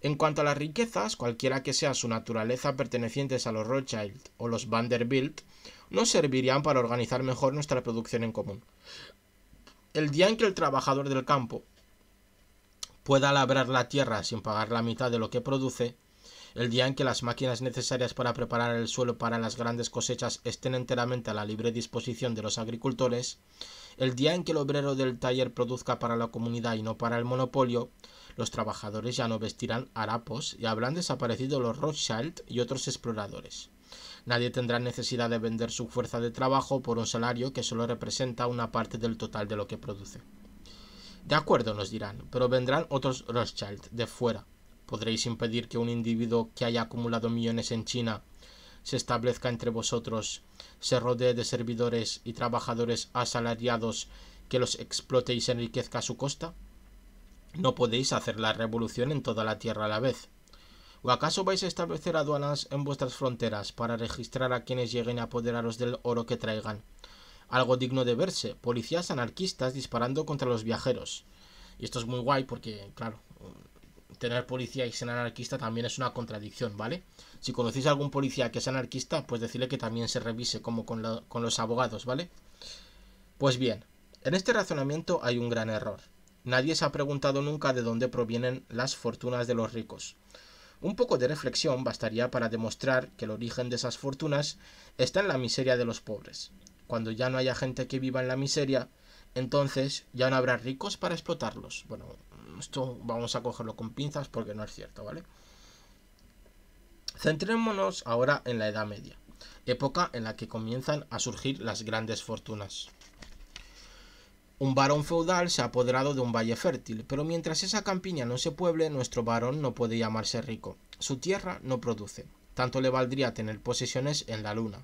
En cuanto a las riquezas, cualquiera que sea su naturaleza pertenecientes a los Rothschild o los Vanderbilt, nos servirían para organizar mejor nuestra producción en común. El día en que el trabajador del campo pueda labrar la tierra sin pagar la mitad de lo que produce, el día en que las máquinas necesarias para preparar el suelo para las grandes cosechas estén enteramente a la libre disposición de los agricultores, el día en que el obrero del taller produzca para la comunidad y no para el monopolio, los trabajadores ya no vestirán harapos y habrán desaparecido los Rothschild y otros exploradores. Nadie tendrá necesidad de vender su fuerza de trabajo por un salario que solo representa una parte del total de lo que produce. De acuerdo, nos dirán, pero vendrán otros Rothschild de fuera. ¿Podréis impedir que un individuo que haya acumulado millones en China se establezca entre vosotros, se rodee de servidores y trabajadores asalariados que los explote y se enriquezca a su costa? No podéis hacer la revolución en toda la tierra a la vez. ¿O acaso vais a establecer aduanas en vuestras fronteras para registrar a quienes lleguen a apoderaros del oro que traigan? algo digno de verse, policías anarquistas disparando contra los viajeros. Y esto es muy guay porque, claro, tener policía y ser anarquista también es una contradicción, ¿vale? Si conocéis a algún policía que es anarquista, pues decirle que también se revise, como con, con los abogados, ¿vale? Pues bien, en este razonamiento hay un gran error. Nadie se ha preguntado nunca de dónde provienen las fortunas de los ricos. Un poco de reflexión bastaría para demostrar que el origen de esas fortunas está en la miseria de los pobres cuando ya no haya gente que viva en la miseria, entonces ya no habrá ricos para explotarlos. Bueno, esto vamos a cogerlo con pinzas porque no es cierto, ¿vale? Centrémonos ahora en la Edad Media, época en la que comienzan a surgir las grandes fortunas. Un varón feudal se ha apoderado de un valle fértil, pero mientras esa campiña no se pueble, nuestro varón no puede llamarse rico. Su tierra no produce. Tanto le valdría tener posesiones en la luna,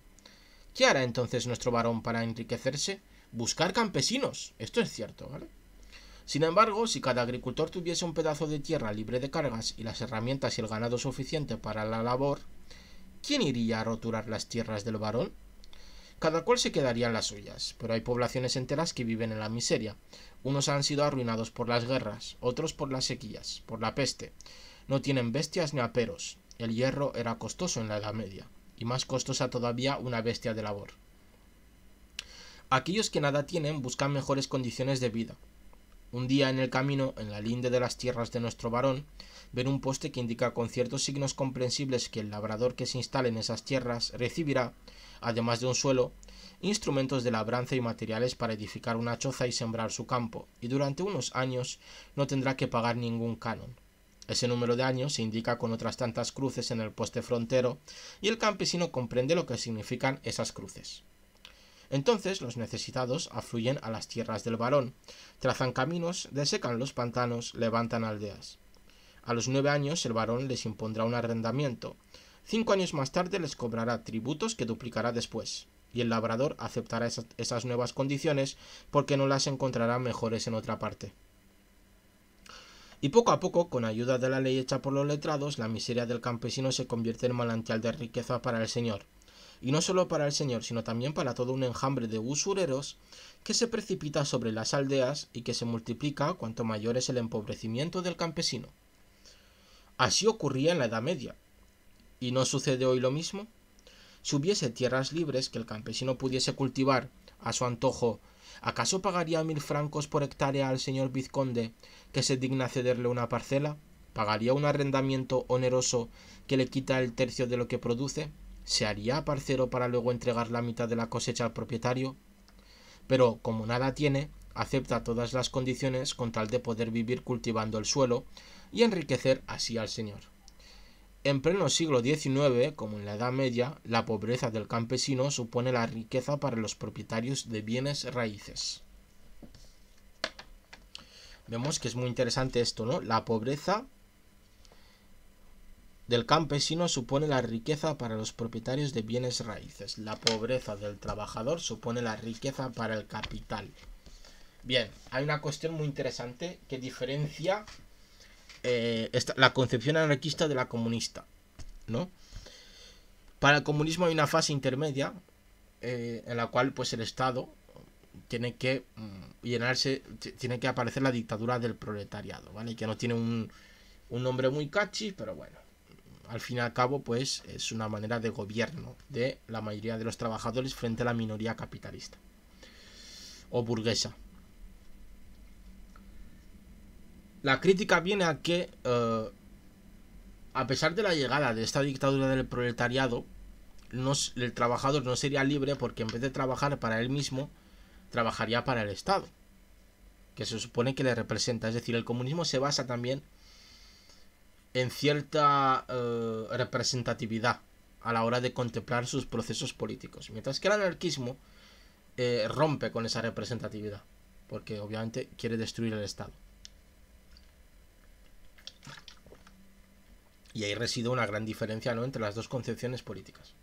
¿Qué hará entonces nuestro varón para enriquecerse? Buscar campesinos. Esto es cierto, ¿vale? Sin embargo, si cada agricultor tuviese un pedazo de tierra libre de cargas y las herramientas y el ganado suficiente para la labor, ¿quién iría a roturar las tierras del varón? Cada cual se quedaría en las suyas, pero hay poblaciones enteras que viven en la miseria. Unos han sido arruinados por las guerras, otros por las sequías, por la peste. No tienen bestias ni aperos. El hierro era costoso en la Edad Media y más costosa todavía una bestia de labor. Aquellos que nada tienen buscan mejores condiciones de vida. Un día en el camino, en la linde de las tierras de nuestro varón, ven un poste que indica con ciertos signos comprensibles que el labrador que se instale en esas tierras recibirá, además de un suelo, instrumentos de labranza y materiales para edificar una choza y sembrar su campo, y durante unos años no tendrá que pagar ningún canon. Ese número de años se indica con otras tantas cruces en el poste frontero y el campesino comprende lo que significan esas cruces. Entonces los necesitados afluyen a las tierras del varón, trazan caminos, desecan los pantanos, levantan aldeas. A los nueve años el varón les impondrá un arrendamiento. Cinco años más tarde les cobrará tributos que duplicará después, y el labrador aceptará esas, nuevas condiciones porque no las encontrará mejores en otra parte. Y poco a poco, con ayuda de la ley hecha por los letrados, la miseria del campesino se convierte en manantial de riqueza para el señor. Y no solo para el señor, sino también para todo un enjambre de usureros que se precipita sobre las aldeas y que se multiplica cuanto mayor es el empobrecimiento del campesino. Así ocurría en la Edad Media. ¿Y no sucede hoy lo mismo? Si hubiese tierras libres que el campesino pudiese cultivar a su antojo ¿Acaso pagaría mil francos por hectárea al señor vizconde que se digna cederle una parcela? ¿Pagaría un arrendamiento oneroso que le quita el tercio de lo que produce? ¿Se haría parcero para luego entregar la mitad de la cosecha al propietario? Pero como nada tiene, acepta todas las condiciones con tal de poder vivir cultivando el suelo y enriquecer así al señor. En pleno siglo XIX, como en la Edad Media, la pobreza del campesino supone la riqueza para los propietarios de bienes raíces. Vemos que es muy interesante esto, ¿no? La pobreza del campesino supone la riqueza para los propietarios de bienes raíces. La pobreza del trabajador supone la riqueza para el capital. Bien, hay una cuestión muy interesante que diferencia eh, la concepción anarquista de la comunista, ¿no? Para el comunismo hay una fase intermedia eh, en la cual pues el Estado tiene que mm, llenarse, tiene que aparecer la dictadura del proletariado, ¿vale? Que no tiene un, un nombre muy catchy, pero bueno, al fin y al cabo pues es una manera de gobierno de la mayoría de los trabajadores frente a la minoría capitalista o burguesa, La crítica viene a que, eh, a pesar de la llegada de esta dictadura del proletariado, el trabajador no sería libre porque en vez de trabajar para él mismo, trabajaría para el Estado, que se supone que le representa. Es decir, el comunismo se basa también en cierta eh, representatividad a la hora de contemplar sus procesos políticos, mientras que el anarquismo eh, rompe con esa representatividad, porque obviamente quiere destruir el Estado. Y ahí reside una gran diferencia entre las dos concepciones políticas.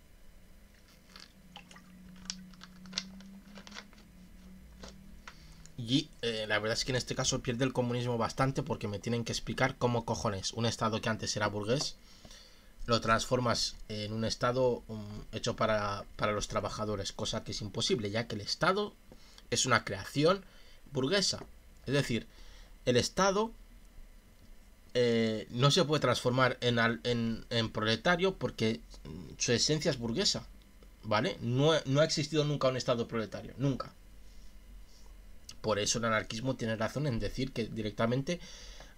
Y eh, la verdad es que en este caso pierde el comunismo bastante porque me tienen que explicar cómo cojones un Estado que antes era burgués lo transformas en un Estado um, hecho para, para los trabajadores, cosa que es imposible ya que el Estado es una creación burguesa. Es decir, el Estado eh, no se puede transformar en, proletario porque su esencia es burguesa, ¿vale? No, ha existido nunca un Estado proletario, nunca. Por eso el anarquismo tiene razón en decir que directamente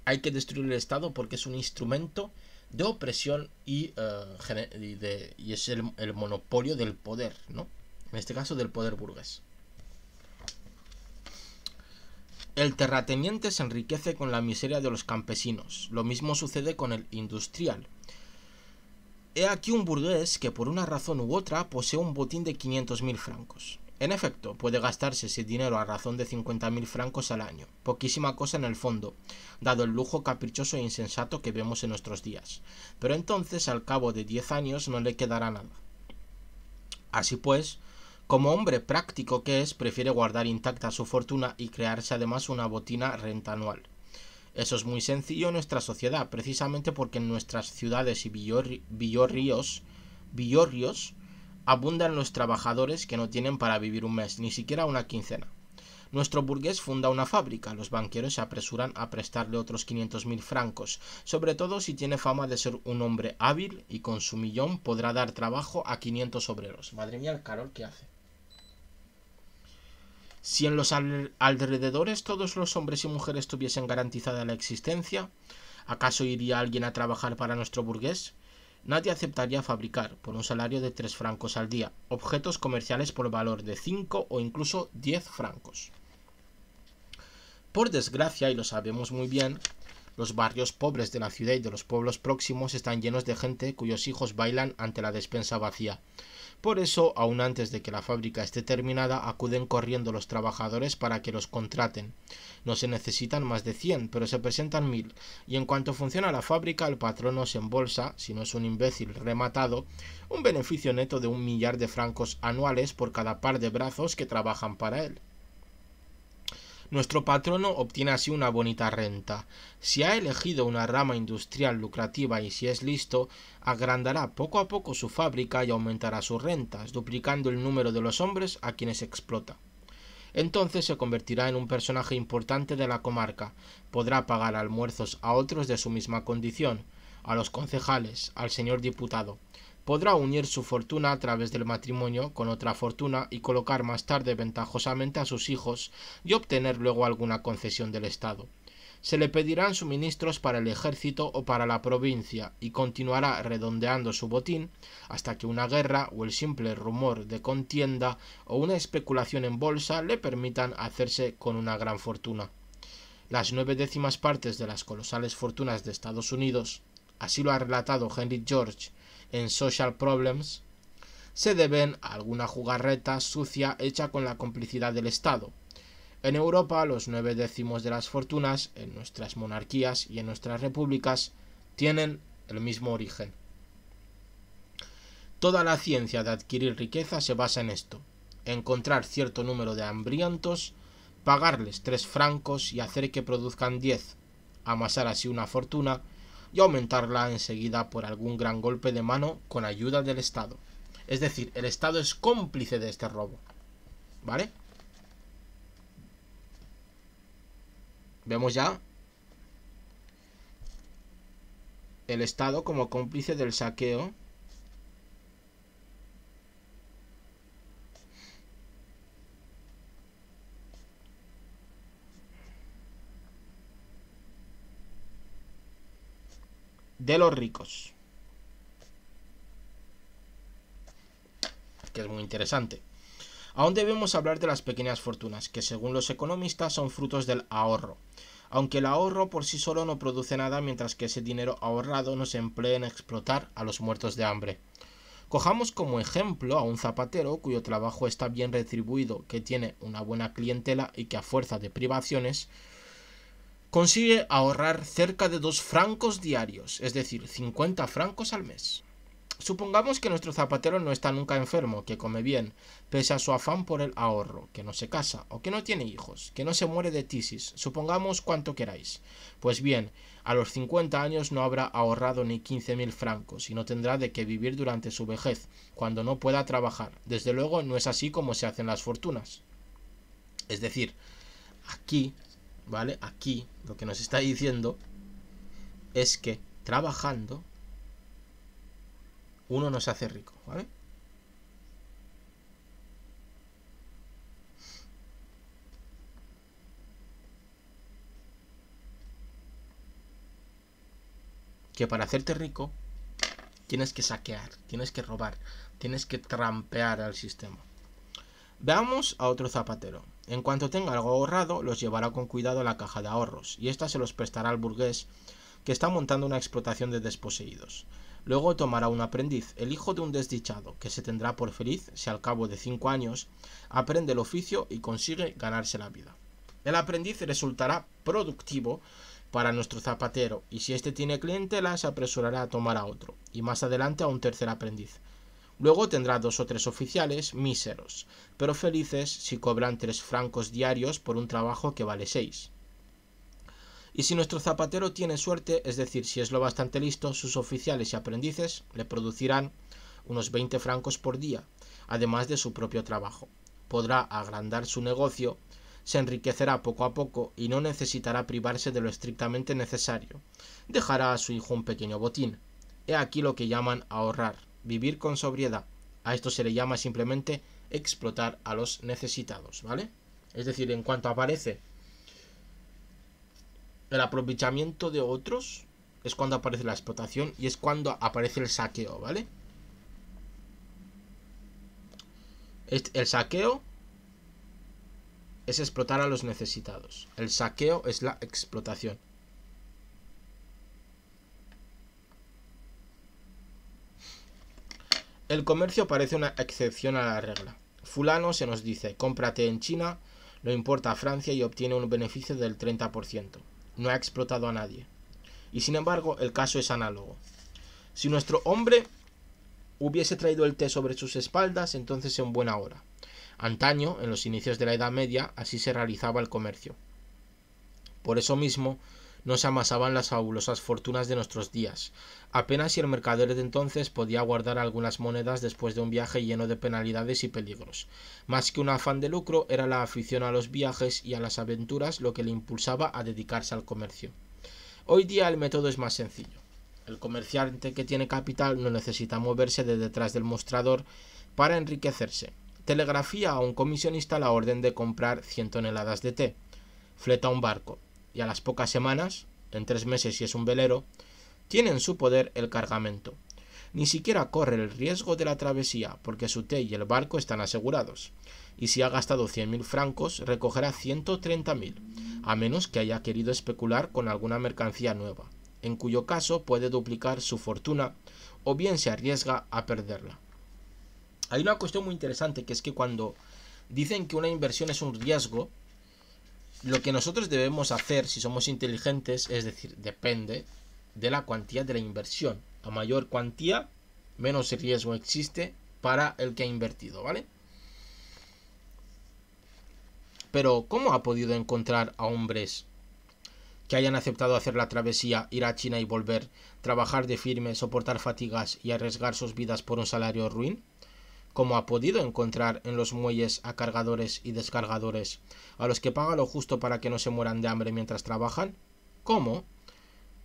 hay que destruir el Estado porque es un instrumento de opresión y, eh, de, es el, el, monopolio del poder, ¿no? En este caso del poder burgués. El terrateniente se enriquece con la miseria de los campesinos. Lo mismo sucede con el industrial. He aquí un burgués que por una razón u otra posee un botín de 500.000 francos. En efecto, puede gastarse ese dinero a razón de 50.000 francos al año, poquísima cosa en el fondo, dado el lujo caprichoso e insensato que vemos en nuestros días. Pero entonces, al cabo de 10 años, no le quedará nada. Así pues, como hombre práctico que es, prefiere guardar intacta su fortuna y crearse además una botina renta anual. Eso es muy sencillo en nuestra sociedad, precisamente porque en nuestras ciudades y villorrios, abundan los trabajadores que no tienen para vivir un mes, ni siquiera una quincena. Nuestro burgués funda una fábrica, los banqueros se apresuran a prestarle otros 500.000 francos, sobre todo si tiene fama de ser un hombre hábil y con su millón podrá dar trabajo a 500 obreros. Madre mía, el calor que hace. Si en los alrededores todos los hombres y mujeres tuviesen garantizada la existencia, ¿acaso iría alguien a trabajar para nuestro burgués? Nadie aceptaría fabricar, por un salario de tres francos al día, objetos comerciales por valor de cinco o incluso diez francos. Por desgracia, y lo sabemos muy bien, los barrios pobres de la ciudad y de los pueblos próximos están llenos de gente cuyos hijos bailan ante la despensa vacía por eso, aún antes de que la fábrica esté terminada, acuden corriendo los trabajadores para que los contraten. No se necesitan más de 100, pero se presentan 1000, y en cuanto funciona la fábrica, el patrón se embolsa, si no es un imbécil rematado, un beneficio neto de un millar de francos anuales por cada par de brazos que trabajan para él. Nuestro patrono obtiene así una bonita renta. Si ha elegido una rama industrial lucrativa y si es listo, agrandará poco a poco su fábrica y aumentará sus rentas, duplicando el número de los hombres a quienes explota. Entonces se convertirá en un personaje importante de la comarca, podrá pagar almuerzos a otros de su misma condición, a los concejales, al señor diputado, podrá unir su fortuna a través del matrimonio con otra fortuna y colocar más tarde ventajosamente a sus hijos y obtener luego alguna concesión del Estado. Se le pedirán suministros para el ejército o para la provincia y continuará redondeando su botín hasta que una guerra o el simple rumor de contienda o una especulación en bolsa le permitan hacerse con una gran fortuna. Las nueve décimas partes de las colosales fortunas de Estados Unidos, así lo ha relatado Henry George en Social Problems se deben a alguna jugarreta sucia hecha con la complicidad del Estado. En Europa, los nueve décimos de las fortunas, en nuestras monarquías y en nuestras repúblicas, tienen el mismo origen. Toda la ciencia de adquirir riqueza se basa en esto, encontrar cierto número de hambrientos, pagarles tres francos y hacer que produzcan diez, amasar así una fortuna y aumentarla enseguida por algún gran golpe de mano con ayuda del Estado. Es decir, el Estado es cómplice de este robo. ¿Vale? Vemos ya el Estado como cómplice del saqueo de los ricos. Que es muy interesante. Aún debemos hablar de las pequeñas fortunas, que según los economistas son frutos del ahorro. Aunque el ahorro por sí solo no produce nada mientras que ese dinero ahorrado no se emplee en explotar a los muertos de hambre. Cojamos como ejemplo a un zapatero cuyo trabajo está bien retribuido, que tiene una buena clientela y que a fuerza de privaciones consigue ahorrar cerca de dos francos diarios, es decir, 50 francos al mes. Supongamos que nuestro zapatero no está nunca enfermo, que come bien, pese a su afán por el ahorro, que no se casa o que no tiene hijos, que no se muere de tisis, supongamos cuanto queráis. Pues bien, a los 50 años no habrá ahorrado ni 15.000 francos y no tendrá de qué vivir durante su vejez, cuando no pueda trabajar. Desde luego no es así como se hacen las fortunas. Es decir, aquí ¿vale? Aquí lo que nos está diciendo es que trabajando uno nos hace rico, Que para hacerte rico tienes que saquear, tienes que robar, tienes que trampear al sistema. Veamos a otro zapatero. En cuanto tenga algo ahorrado, los llevará con cuidado a la caja de ahorros, y ésta se los prestará al burgués que está montando una explotación de desposeídos. Luego tomará un aprendiz, el hijo de un desdichado, que se tendrá por feliz si al cabo de cinco años aprende el oficio y consigue ganarse la vida. El aprendiz resultará productivo para nuestro zapatero, y si éste tiene clientela, se apresurará a tomar a otro, y más adelante a un tercer aprendiz. Luego tendrá dos o tres oficiales míseros, pero felices si cobran tres francos diarios por un trabajo que vale seis. Y si nuestro zapatero tiene suerte, es decir, si es lo bastante listo, sus oficiales y aprendices le producirán unos 20 francos por día, además de su propio trabajo. Podrá agrandar su negocio, se enriquecerá poco a poco y no necesitará privarse de lo estrictamente necesario. Dejará a su hijo un pequeño botín. He aquí lo que llaman ahorrar vivir con sobriedad. A esto se le llama simplemente explotar a los necesitados, ¿vale? Es decir, en cuanto aparece el aprovechamiento de otros, es cuando aparece la explotación y es cuando aparece el saqueo, ¿vale? El saqueo es explotar a los necesitados. El saqueo es la explotación. El comercio parece una excepción a la regla. Fulano se nos dice, cómprate en China, lo importa a Francia y obtiene un beneficio del 30%. No ha explotado a nadie. Y sin embargo, el caso es análogo. Si nuestro hombre hubiese traído el té sobre sus espaldas, entonces en buena hora. Antaño, en los inicios de la Edad Media, así se realizaba el comercio. Por eso mismo, no se amasaban las fabulosas fortunas de nuestros días. Apenas si el mercader de entonces podía guardar algunas monedas después de un viaje lleno de penalidades y peligros. Más que un afán de lucro, era la afición a los viajes y a las aventuras lo que le impulsaba a dedicarse al comercio. Hoy día el método es más sencillo. El comerciante que tiene capital no necesita moverse de detrás del mostrador para enriquecerse. Telegrafía a un comisionista la orden de comprar 100 toneladas de té. Fleta un barco, y a las pocas semanas, en tres meses si es un velero, tiene en su poder el cargamento. Ni siquiera corre el riesgo de la travesía porque su té y el barco están asegurados, y si ha gastado 100.000 francos recogerá 130.000, a menos que haya querido especular con alguna mercancía nueva, en cuyo caso puede duplicar su fortuna o bien se arriesga a perderla. Hay una cuestión muy interesante que es que cuando dicen que una inversión es un riesgo, lo que nosotros debemos hacer si somos inteligentes es decir, depende de la cuantía de la inversión. A mayor cuantía, menos riesgo existe para el que ha invertido, ¿vale? Pero, ¿cómo ha podido encontrar a hombres que hayan aceptado hacer la travesía, ir a China y volver, trabajar de firme, soportar fatigas y arriesgar sus vidas por un salario ruin? ¿Cómo ha podido encontrar en los muelles a cargadores y descargadores, a los que paga lo justo para que no se mueran de hambre mientras trabajan? ¿Cómo?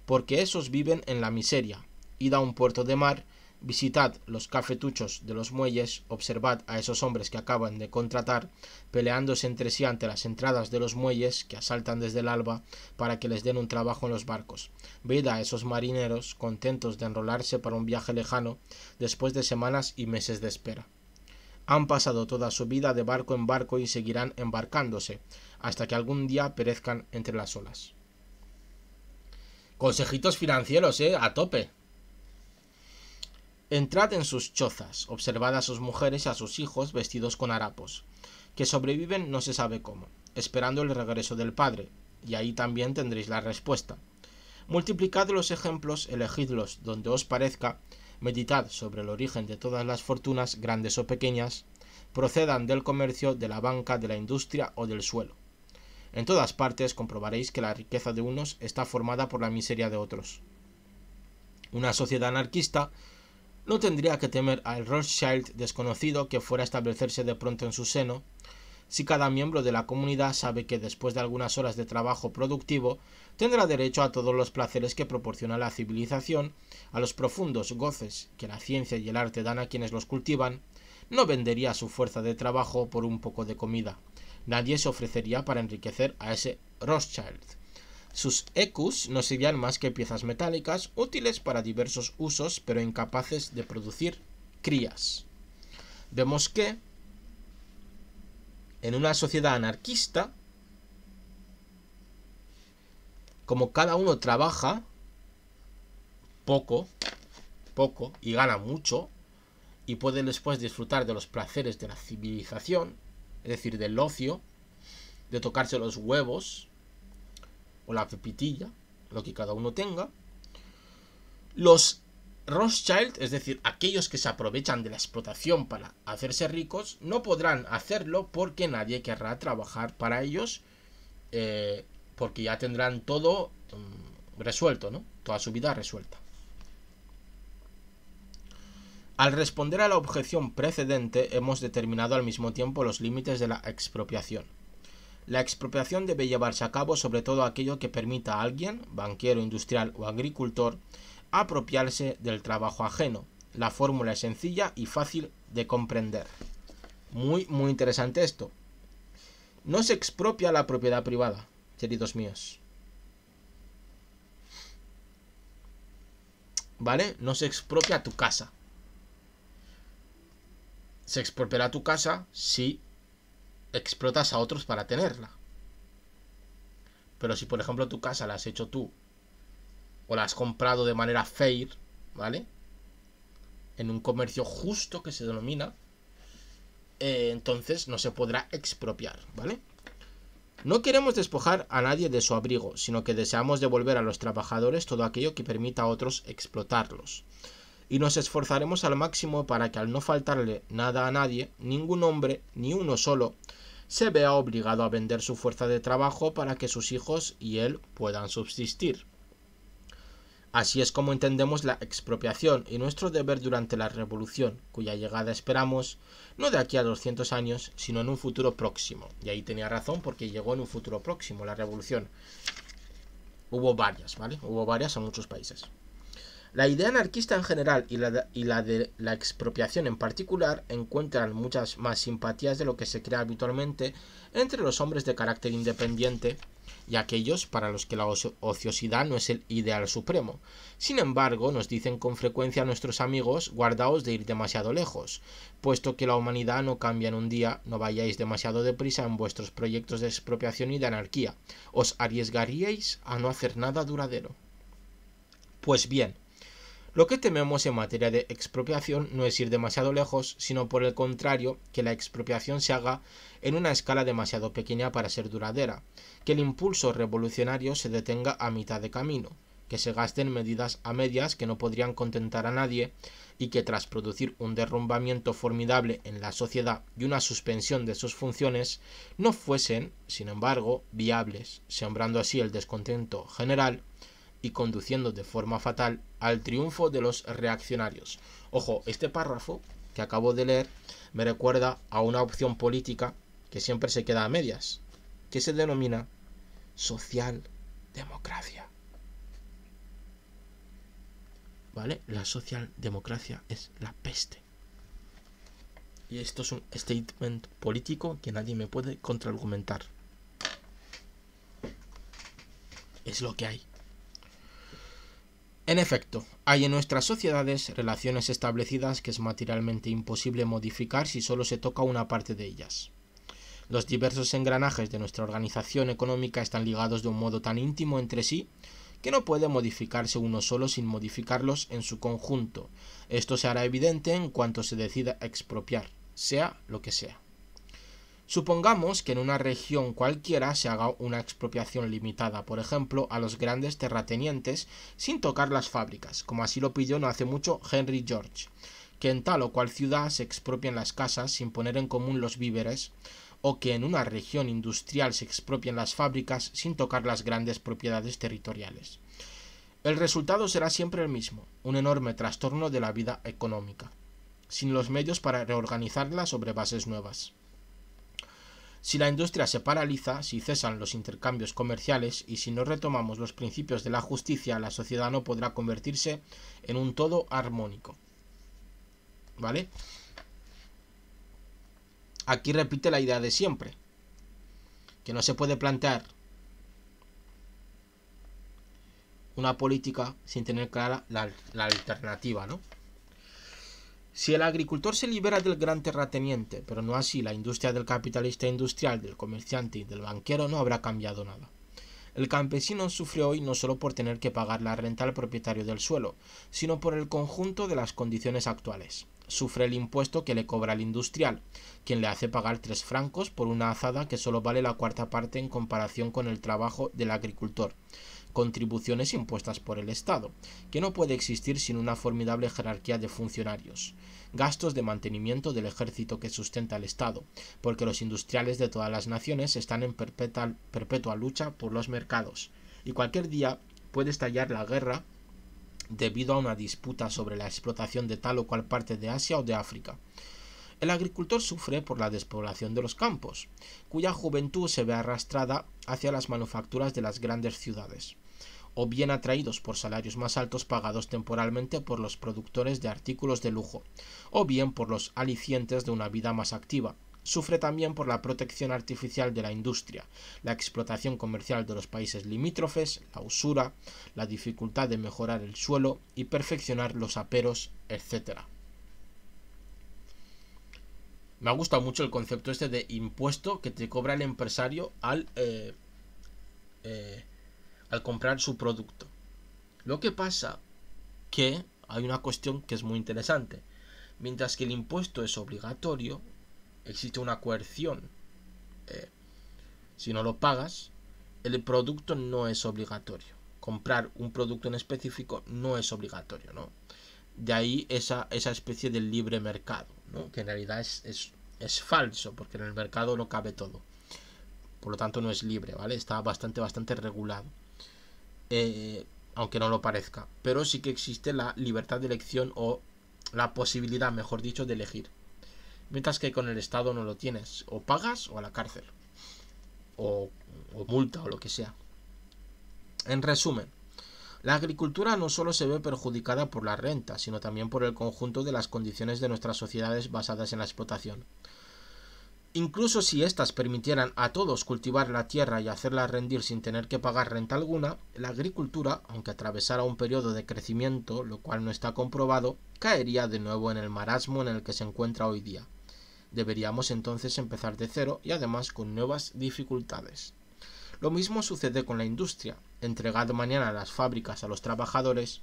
Porque esos viven en la miseria. Id a un puerto de mar, visitad los cafetuchos de los muelles, observad a esos hombres que acaban de contratar, peleándose entre sí ante las entradas de los muelles que asaltan desde el alba para que les den un trabajo en los barcos. Ved a esos marineros contentos de enrolarse para un viaje lejano después de semanas y meses de espera. Han pasado toda su vida de barco en barco y seguirán embarcándose, hasta que algún día perezcan entre las olas. Consejitos financieros, ¿eh? A tope. Entrad en sus chozas, observad a sus mujeres y a sus hijos vestidos con harapos, que sobreviven no se sabe cómo, esperando el regreso del Padre, y ahí también tendréis la respuesta. Multiplicad los ejemplos, elegidlos donde os parezca, meditad sobre el origen de todas las fortunas, grandes o pequeñas, procedan del comercio, de la banca, de la industria o del suelo. En todas partes comprobaréis que la riqueza de unos está formada por la miseria de otros. Una sociedad anarquista no tendría que temer al Rothschild desconocido que fuera a establecerse de pronto en su seno, si cada miembro de la comunidad sabe que después de algunas horas de trabajo productivo tendrá derecho a todos los placeres que proporciona la civilización, a los profundos goces que la ciencia y el arte dan a quienes los cultivan, no vendería su fuerza de trabajo por un poco de comida. Nadie se ofrecería para enriquecer a ese Rothschild. Sus ecus no serían más que piezas metálicas útiles para diversos usos pero incapaces de producir crías. Vemos que en una sociedad anarquista, como cada uno trabaja poco, poco y gana mucho, y puede después disfrutar de los placeres de la civilización, es decir, del ocio, de tocarse los huevos o la pepitilla, lo que cada uno tenga, los Rothschild, es decir, aquellos que se aprovechan de la explotación para hacerse ricos, no podrán hacerlo porque nadie querrá trabajar para ellos, eh, porque ya tendrán todo mm, resuelto, ¿no? Toda su vida resuelta. Al responder a la objeción precedente, hemos determinado al mismo tiempo los límites de la expropiación. La expropiación debe llevarse a cabo sobre todo aquello que permita a alguien, banquero, industrial o agricultor, apropiarse del trabajo ajeno. La fórmula es sencilla y fácil de comprender. Muy, muy interesante esto. No se expropia la propiedad privada, queridos míos. ¿Vale? No se expropia tu casa. Se expropiará tu casa si explotas a otros para tenerla. Pero si, por ejemplo, tu casa la has hecho tú o la has comprado de manera fair, ¿vale? En un comercio justo que se denomina, eh, entonces no se podrá expropiar, ¿vale? No queremos despojar a nadie de su abrigo, sino que deseamos devolver a los trabajadores todo aquello que permita a otros explotarlos. Y nos esforzaremos al máximo para que al no faltarle nada a nadie, ningún hombre, ni uno solo, se vea obligado a vender su fuerza de trabajo para que sus hijos y él puedan subsistir. Así es como entendemos la expropiación y nuestro deber durante la Revolución, cuya llegada esperamos no de aquí a 200 años, sino en un futuro próximo. Y ahí tenía razón porque llegó en un futuro próximo la Revolución. Hubo varias, ¿vale? Hubo varias en muchos países. La idea anarquista en general y la, de, y la de la expropiación en particular encuentran muchas más simpatías de lo que se crea habitualmente entre los hombres de carácter independiente y aquellos para los que la ociosidad no es el ideal supremo. Sin embargo, nos dicen con frecuencia nuestros amigos, guardaos de ir demasiado lejos, puesto que la humanidad no cambia en un día, no vayáis demasiado deprisa en vuestros proyectos de expropiación y de anarquía, os arriesgaríais a no hacer nada duradero. Pues bien, lo que tememos en materia de expropiación no es ir demasiado lejos, sino por el contrario, que la expropiación se haga en una escala demasiado pequeña para ser duradera, que el impulso revolucionario se detenga a mitad de camino, que se gasten medidas a medias que no podrían contentar a nadie y que tras producir un derrumbamiento formidable en la sociedad y una suspensión de sus funciones, no fuesen, sin embargo, viables, sembrando así el descontento general y conduciendo de forma fatal al triunfo de los reaccionarios. Ojo, este párrafo que acabo de leer me recuerda a una opción política que siempre se queda a medias, que se denomina socialdemocracia. ¿Vale? La socialdemocracia es la peste. Y esto es un statement político que nadie me puede contraargumentar. Es lo que hay. En efecto, hay en nuestras sociedades relaciones establecidas que es materialmente imposible modificar si solo se toca una parte de ellas. Los diversos engranajes de nuestra organización económica están ligados de un modo tan íntimo entre sí que no puede modificarse uno solo sin modificarlos en su conjunto. Esto se hará evidente en cuanto se decida expropiar, sea lo que sea. Supongamos que en una región cualquiera se haga una expropiación limitada, por ejemplo, a los grandes terratenientes, sin tocar las fábricas, como así lo pidió no hace mucho Henry George, que en tal o cual ciudad se expropian las casas sin poner en común los víveres, o que en una región industrial se expropien las fábricas sin tocar las grandes propiedades territoriales. El resultado será siempre el mismo, un enorme trastorno de la vida económica, sin los medios para reorganizarla sobre bases nuevas. Si la industria se paraliza, si cesan los intercambios comerciales y si no retomamos los principios de la justicia, la sociedad no podrá convertirse en un todo armónico. ¿Vale? Aquí repite la idea de siempre, que no se puede plantear una política sin tener clara la, alternativa, ¿no? Si el agricultor se libera del gran terrateniente, pero no así la industria del capitalista industrial, del comerciante y del banquero, no habrá cambiado nada. El campesino sufre hoy no solo por tener que pagar la renta al propietario del suelo, sino por el conjunto de las condiciones actuales sufre el impuesto que le cobra el industrial, quien le hace pagar tres francos por una azada que solo vale la cuarta parte en comparación con el trabajo del agricultor. Contribuciones impuestas por el Estado, que no puede existir sin una formidable jerarquía de funcionarios. Gastos de mantenimiento del ejército que sustenta el Estado, porque los industriales de todas las naciones están en perpetua, perpetua lucha por los mercados, y cualquier día puede estallar la guerra debido a una disputa sobre la explotación de tal o cual parte de Asia o de África. El agricultor sufre por la despoblación de los campos, cuya juventud se ve arrastrada hacia las manufacturas de las grandes ciudades, o bien atraídos por salarios más altos pagados temporalmente por los productores de artículos de lujo, o bien por los alicientes de una vida más activa, sufre también por la protección artificial de la industria, la explotación comercial de los países limítrofes, la usura, la dificultad de mejorar el suelo y perfeccionar los aperos, etc. Me ha gustado mucho el concepto este de impuesto que te cobra el empresario al, eh, eh, al comprar su producto. Lo que pasa que hay una cuestión que es muy interesante. Mientras que el impuesto es obligatorio, existe una coerción. Eh, si no lo pagas, el producto no es obligatorio. Comprar un producto en específico no es obligatorio, ¿no? De ahí esa, esa especie de libre mercado, ¿no? Que en realidad es, falso, porque en el mercado no cabe todo. Por lo tanto, no es libre, ¿vale? Está bastante, bastante regulado. Eh, aunque no lo parezca. Pero sí que existe la libertad de elección o la posibilidad, mejor dicho, de elegir mientras que con el Estado no lo tienes. O pagas o a la cárcel. O, o multa o lo que sea. En resumen, la agricultura no solo se ve perjudicada por la renta, sino también por el conjunto de las condiciones de nuestras sociedades basadas en la explotación. Incluso si éstas permitieran a todos cultivar la tierra y hacerla rendir sin tener que pagar renta alguna, la agricultura, aunque atravesara un periodo de crecimiento, lo cual no está comprobado, caería de nuevo en el marasmo en el que se encuentra hoy día. Deberíamos entonces empezar de cero y además con nuevas dificultades. Lo mismo sucede con la industria. Entregad mañana las fábricas a los trabajadores,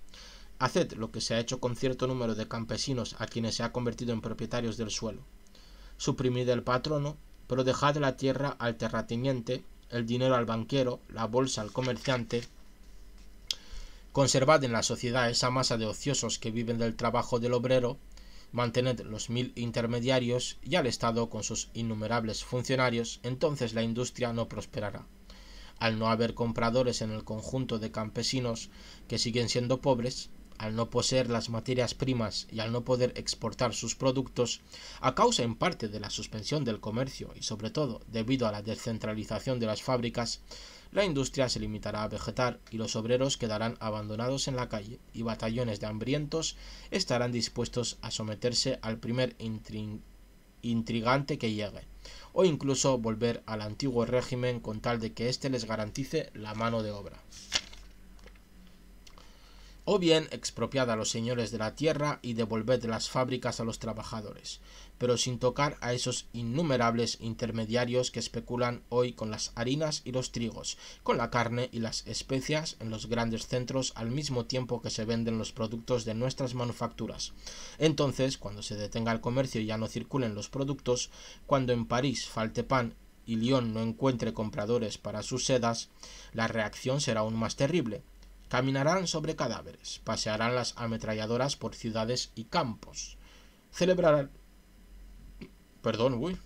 haced lo que se ha hecho con cierto número de campesinos a quienes se ha convertido en propietarios del suelo. Suprimid el patrono, pero dejad la tierra al terrateniente, el dinero al banquero, la bolsa al comerciante. Conservad en la sociedad esa masa de ociosos que viven del trabajo del obrero Mantened los mil intermediarios y al Estado con sus innumerables funcionarios, entonces la industria no prosperará. Al no haber compradores en el conjunto de campesinos que siguen siendo pobres, al no poseer las materias primas y al no poder exportar sus productos, a causa en parte de la suspensión del comercio y sobre todo debido a la descentralización de las fábricas, la industria se limitará a vegetar y los obreros quedarán abandonados en la calle y batallones de hambrientos estarán dispuestos a someterse al primer intrigante que llegue, o incluso volver al antiguo régimen con tal de que éste les garantice la mano de obra o bien expropiad a los señores de la tierra y devolved las fábricas a los trabajadores, pero sin tocar a esos innumerables intermediarios que especulan hoy con las harinas y los trigos, con la carne y las especias en los grandes centros al mismo tiempo que se venden los productos de nuestras manufacturas. Entonces, cuando se detenga el comercio y ya no circulen los productos, cuando en París falte pan y Lyon no encuentre compradores para sus sedas, la reacción será aún más terrible Caminarán sobre cadáveres, pasearán las ametralladoras por ciudades y campos. Celebrarán... Perdón, uy.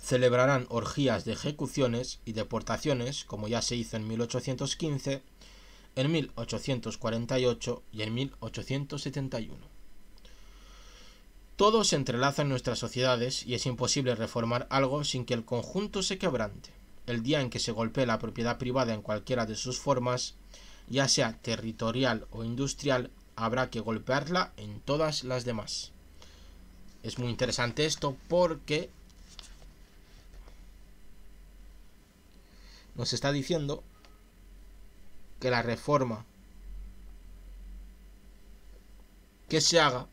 Celebrarán orgías de ejecuciones y deportaciones, como ya se hizo en 1815, en 1848 y en 1871. Todo se entrelaza en nuestras sociedades y es imposible reformar algo sin que el conjunto se quebrante el día en que se golpee la propiedad privada en cualquiera de sus formas, ya sea territorial o industrial, habrá que golpearla en todas las demás. Es muy interesante esto porque nos está diciendo que la reforma que se haga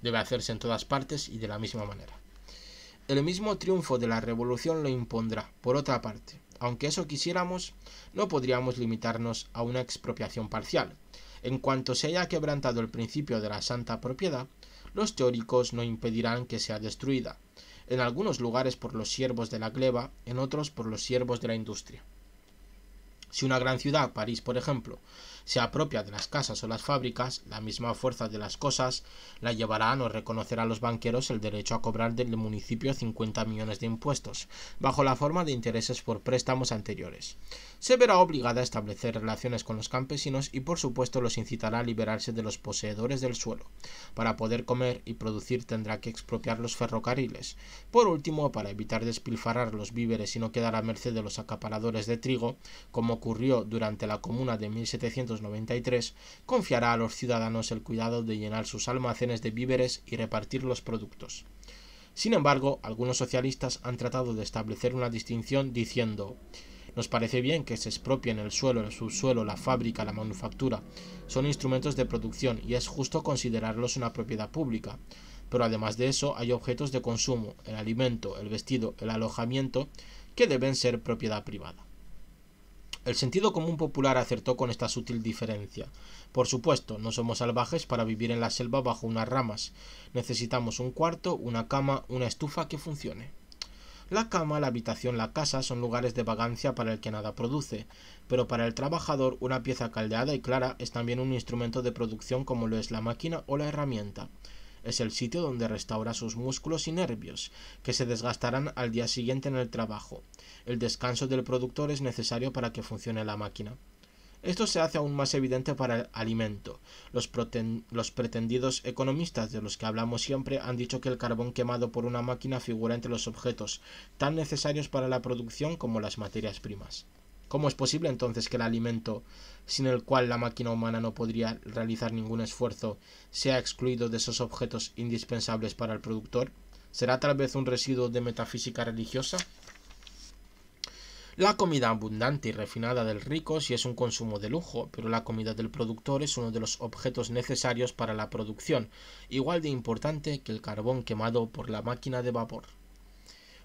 debe hacerse en todas partes y de la misma manera. El mismo triunfo de la revolución lo impondrá, por otra parte. Aunque eso quisiéramos, no podríamos limitarnos a una expropiación parcial. En cuanto se haya quebrantado el principio de la santa propiedad, los teóricos no impedirán que sea destruida, en algunos lugares por los siervos de la gleba, en otros por los siervos de la industria. Si una gran ciudad, París por ejemplo, se apropia de las casas o las fábricas, la misma fuerza de las cosas la llevará a no reconocer a los banqueros el derecho a cobrar del municipio 50 millones de impuestos, bajo la forma de intereses por préstamos anteriores. Se verá obligada a establecer relaciones con los campesinos y por supuesto los incitará a liberarse de los poseedores del suelo. Para poder comer y producir tendrá que expropiar los ferrocarriles. Por último, para evitar despilfarrar los víveres y no quedar a merced de los acaparadores de trigo, como ocurrió durante la comuna de 1700 93, confiará a los ciudadanos el cuidado de llenar sus almacenes de víveres y repartir los productos. Sin embargo, algunos socialistas han tratado de establecer una distinción diciendo nos parece bien que se expropien el suelo, el subsuelo, la fábrica, la manufactura. Son instrumentos de producción y es justo considerarlos una propiedad pública. Pero además de eso hay objetos de consumo, el alimento, el vestido, el alojamiento, que deben ser propiedad privada. El sentido común popular acertó con esta sutil diferencia. Por supuesto, no somos salvajes para vivir en la selva bajo unas ramas. Necesitamos un cuarto, una cama, una estufa que funcione. La cama, la habitación, la casa son lugares de vagancia para el que nada produce, pero para el trabajador una pieza caldeada y clara es también un instrumento de producción como lo es la máquina o la herramienta es el sitio donde restaura sus músculos y nervios, que se desgastarán al día siguiente en el trabajo. El descanso del productor es necesario para que funcione la máquina. Esto se hace aún más evidente para el alimento. Los, pretendidos economistas de los que hablamos siempre han dicho que el carbón quemado por una máquina figura entre los objetos tan necesarios para la producción como las materias primas. ¿Cómo es posible entonces que el alimento sin el cual la máquina humana no podría realizar ningún esfuerzo, sea excluido de esos objetos indispensables para el productor? ¿Será tal vez un residuo de metafísica religiosa? La comida abundante y refinada del rico sí es un consumo de lujo, pero la comida del productor es uno de los objetos necesarios para la producción, igual de importante que el carbón quemado por la máquina de vapor.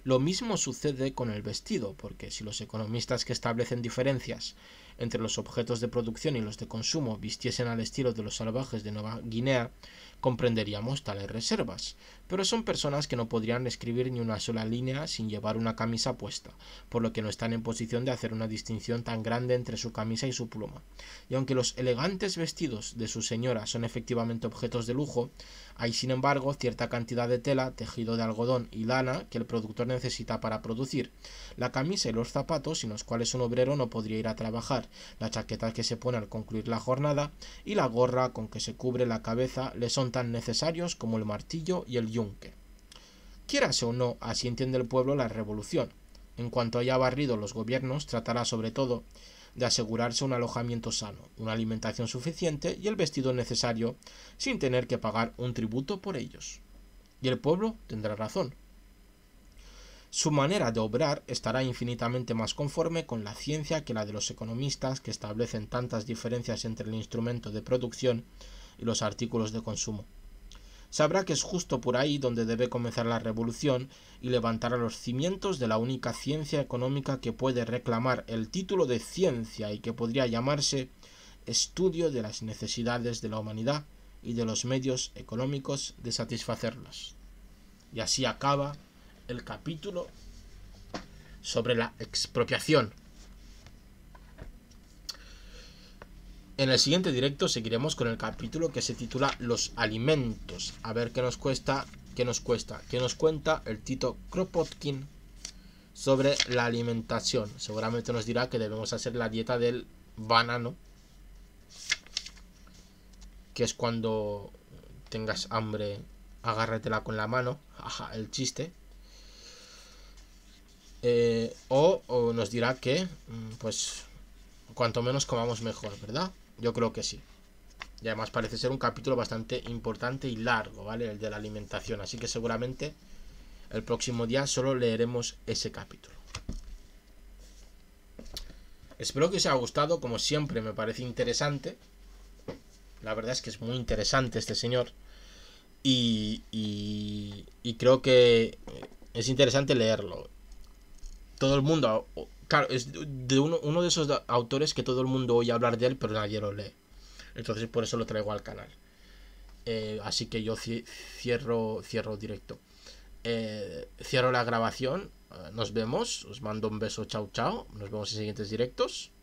Lo mismo sucede con el vestido, porque si los economistas que establecen diferencias entre los objetos de producción y los de consumo vistiesen al estilo de los salvajes de Nueva Guinea, comprenderíamos tales reservas, pero son personas que no podrían escribir ni una sola línea sin llevar una camisa puesta, por lo que no están en posición de hacer una distinción tan grande entre su camisa y su pluma. Y aunque los elegantes vestidos de su señora son efectivamente objetos de lujo, hay sin embargo cierta cantidad de tela, tejido de algodón y lana que el productor necesita para producir, la camisa y los zapatos sin los cuales un obrero no podría ir a trabajar, la chaqueta que se pone al concluir la jornada y la gorra con que se cubre la cabeza le son tan necesarios como el martillo y el Juncker. Quierase o no, así entiende el pueblo la revolución. En cuanto haya barrido los gobiernos, tratará sobre todo de asegurarse un alojamiento sano, una alimentación suficiente y el vestido necesario sin tener que pagar un tributo por ellos. Y el pueblo tendrá razón. Su manera de obrar estará infinitamente más conforme con la ciencia que la de los economistas que establecen tantas diferencias entre el instrumento de producción y los artículos de consumo sabrá que es justo por ahí donde debe comenzar la revolución y levantará los cimientos de la única ciencia económica que puede reclamar el título de ciencia y que podría llamarse estudio de las necesidades de la humanidad y de los medios económicos de satisfacerlas. Y así acaba el capítulo sobre la expropiación. En el siguiente directo seguiremos con el capítulo que se titula Los alimentos. A ver qué nos cuesta, qué nos cuesta, qué nos cuenta el Tito Kropotkin sobre la alimentación. Seguramente nos dirá que debemos hacer la dieta del banano, que es cuando tengas hambre, agárratela con la mano, ajá, el chiste. Eh, o, nos dirá que, mm, pues, cuanto menos comamos mejor, ¿verdad? Yo creo que sí. Y además parece ser un capítulo bastante importante y largo, ¿vale? El de la alimentación. Así que seguramente el próximo día solo leeremos ese capítulo. Espero que os haya gustado, como siempre me parece interesante. La verdad es que es muy interesante este señor. Y, y, creo que es interesante leerlo. Todo el mundo Claro, es de uno, de esos autores que todo el mundo oye hablar de él, pero nadie lo lee. Entonces por eso lo traigo al canal. Eh, así que yo cierro, cierro directo. Eh, cierro la grabación. Eh, nos vemos. Os mando un beso. Chao, chao. Nos vemos en siguientes directos.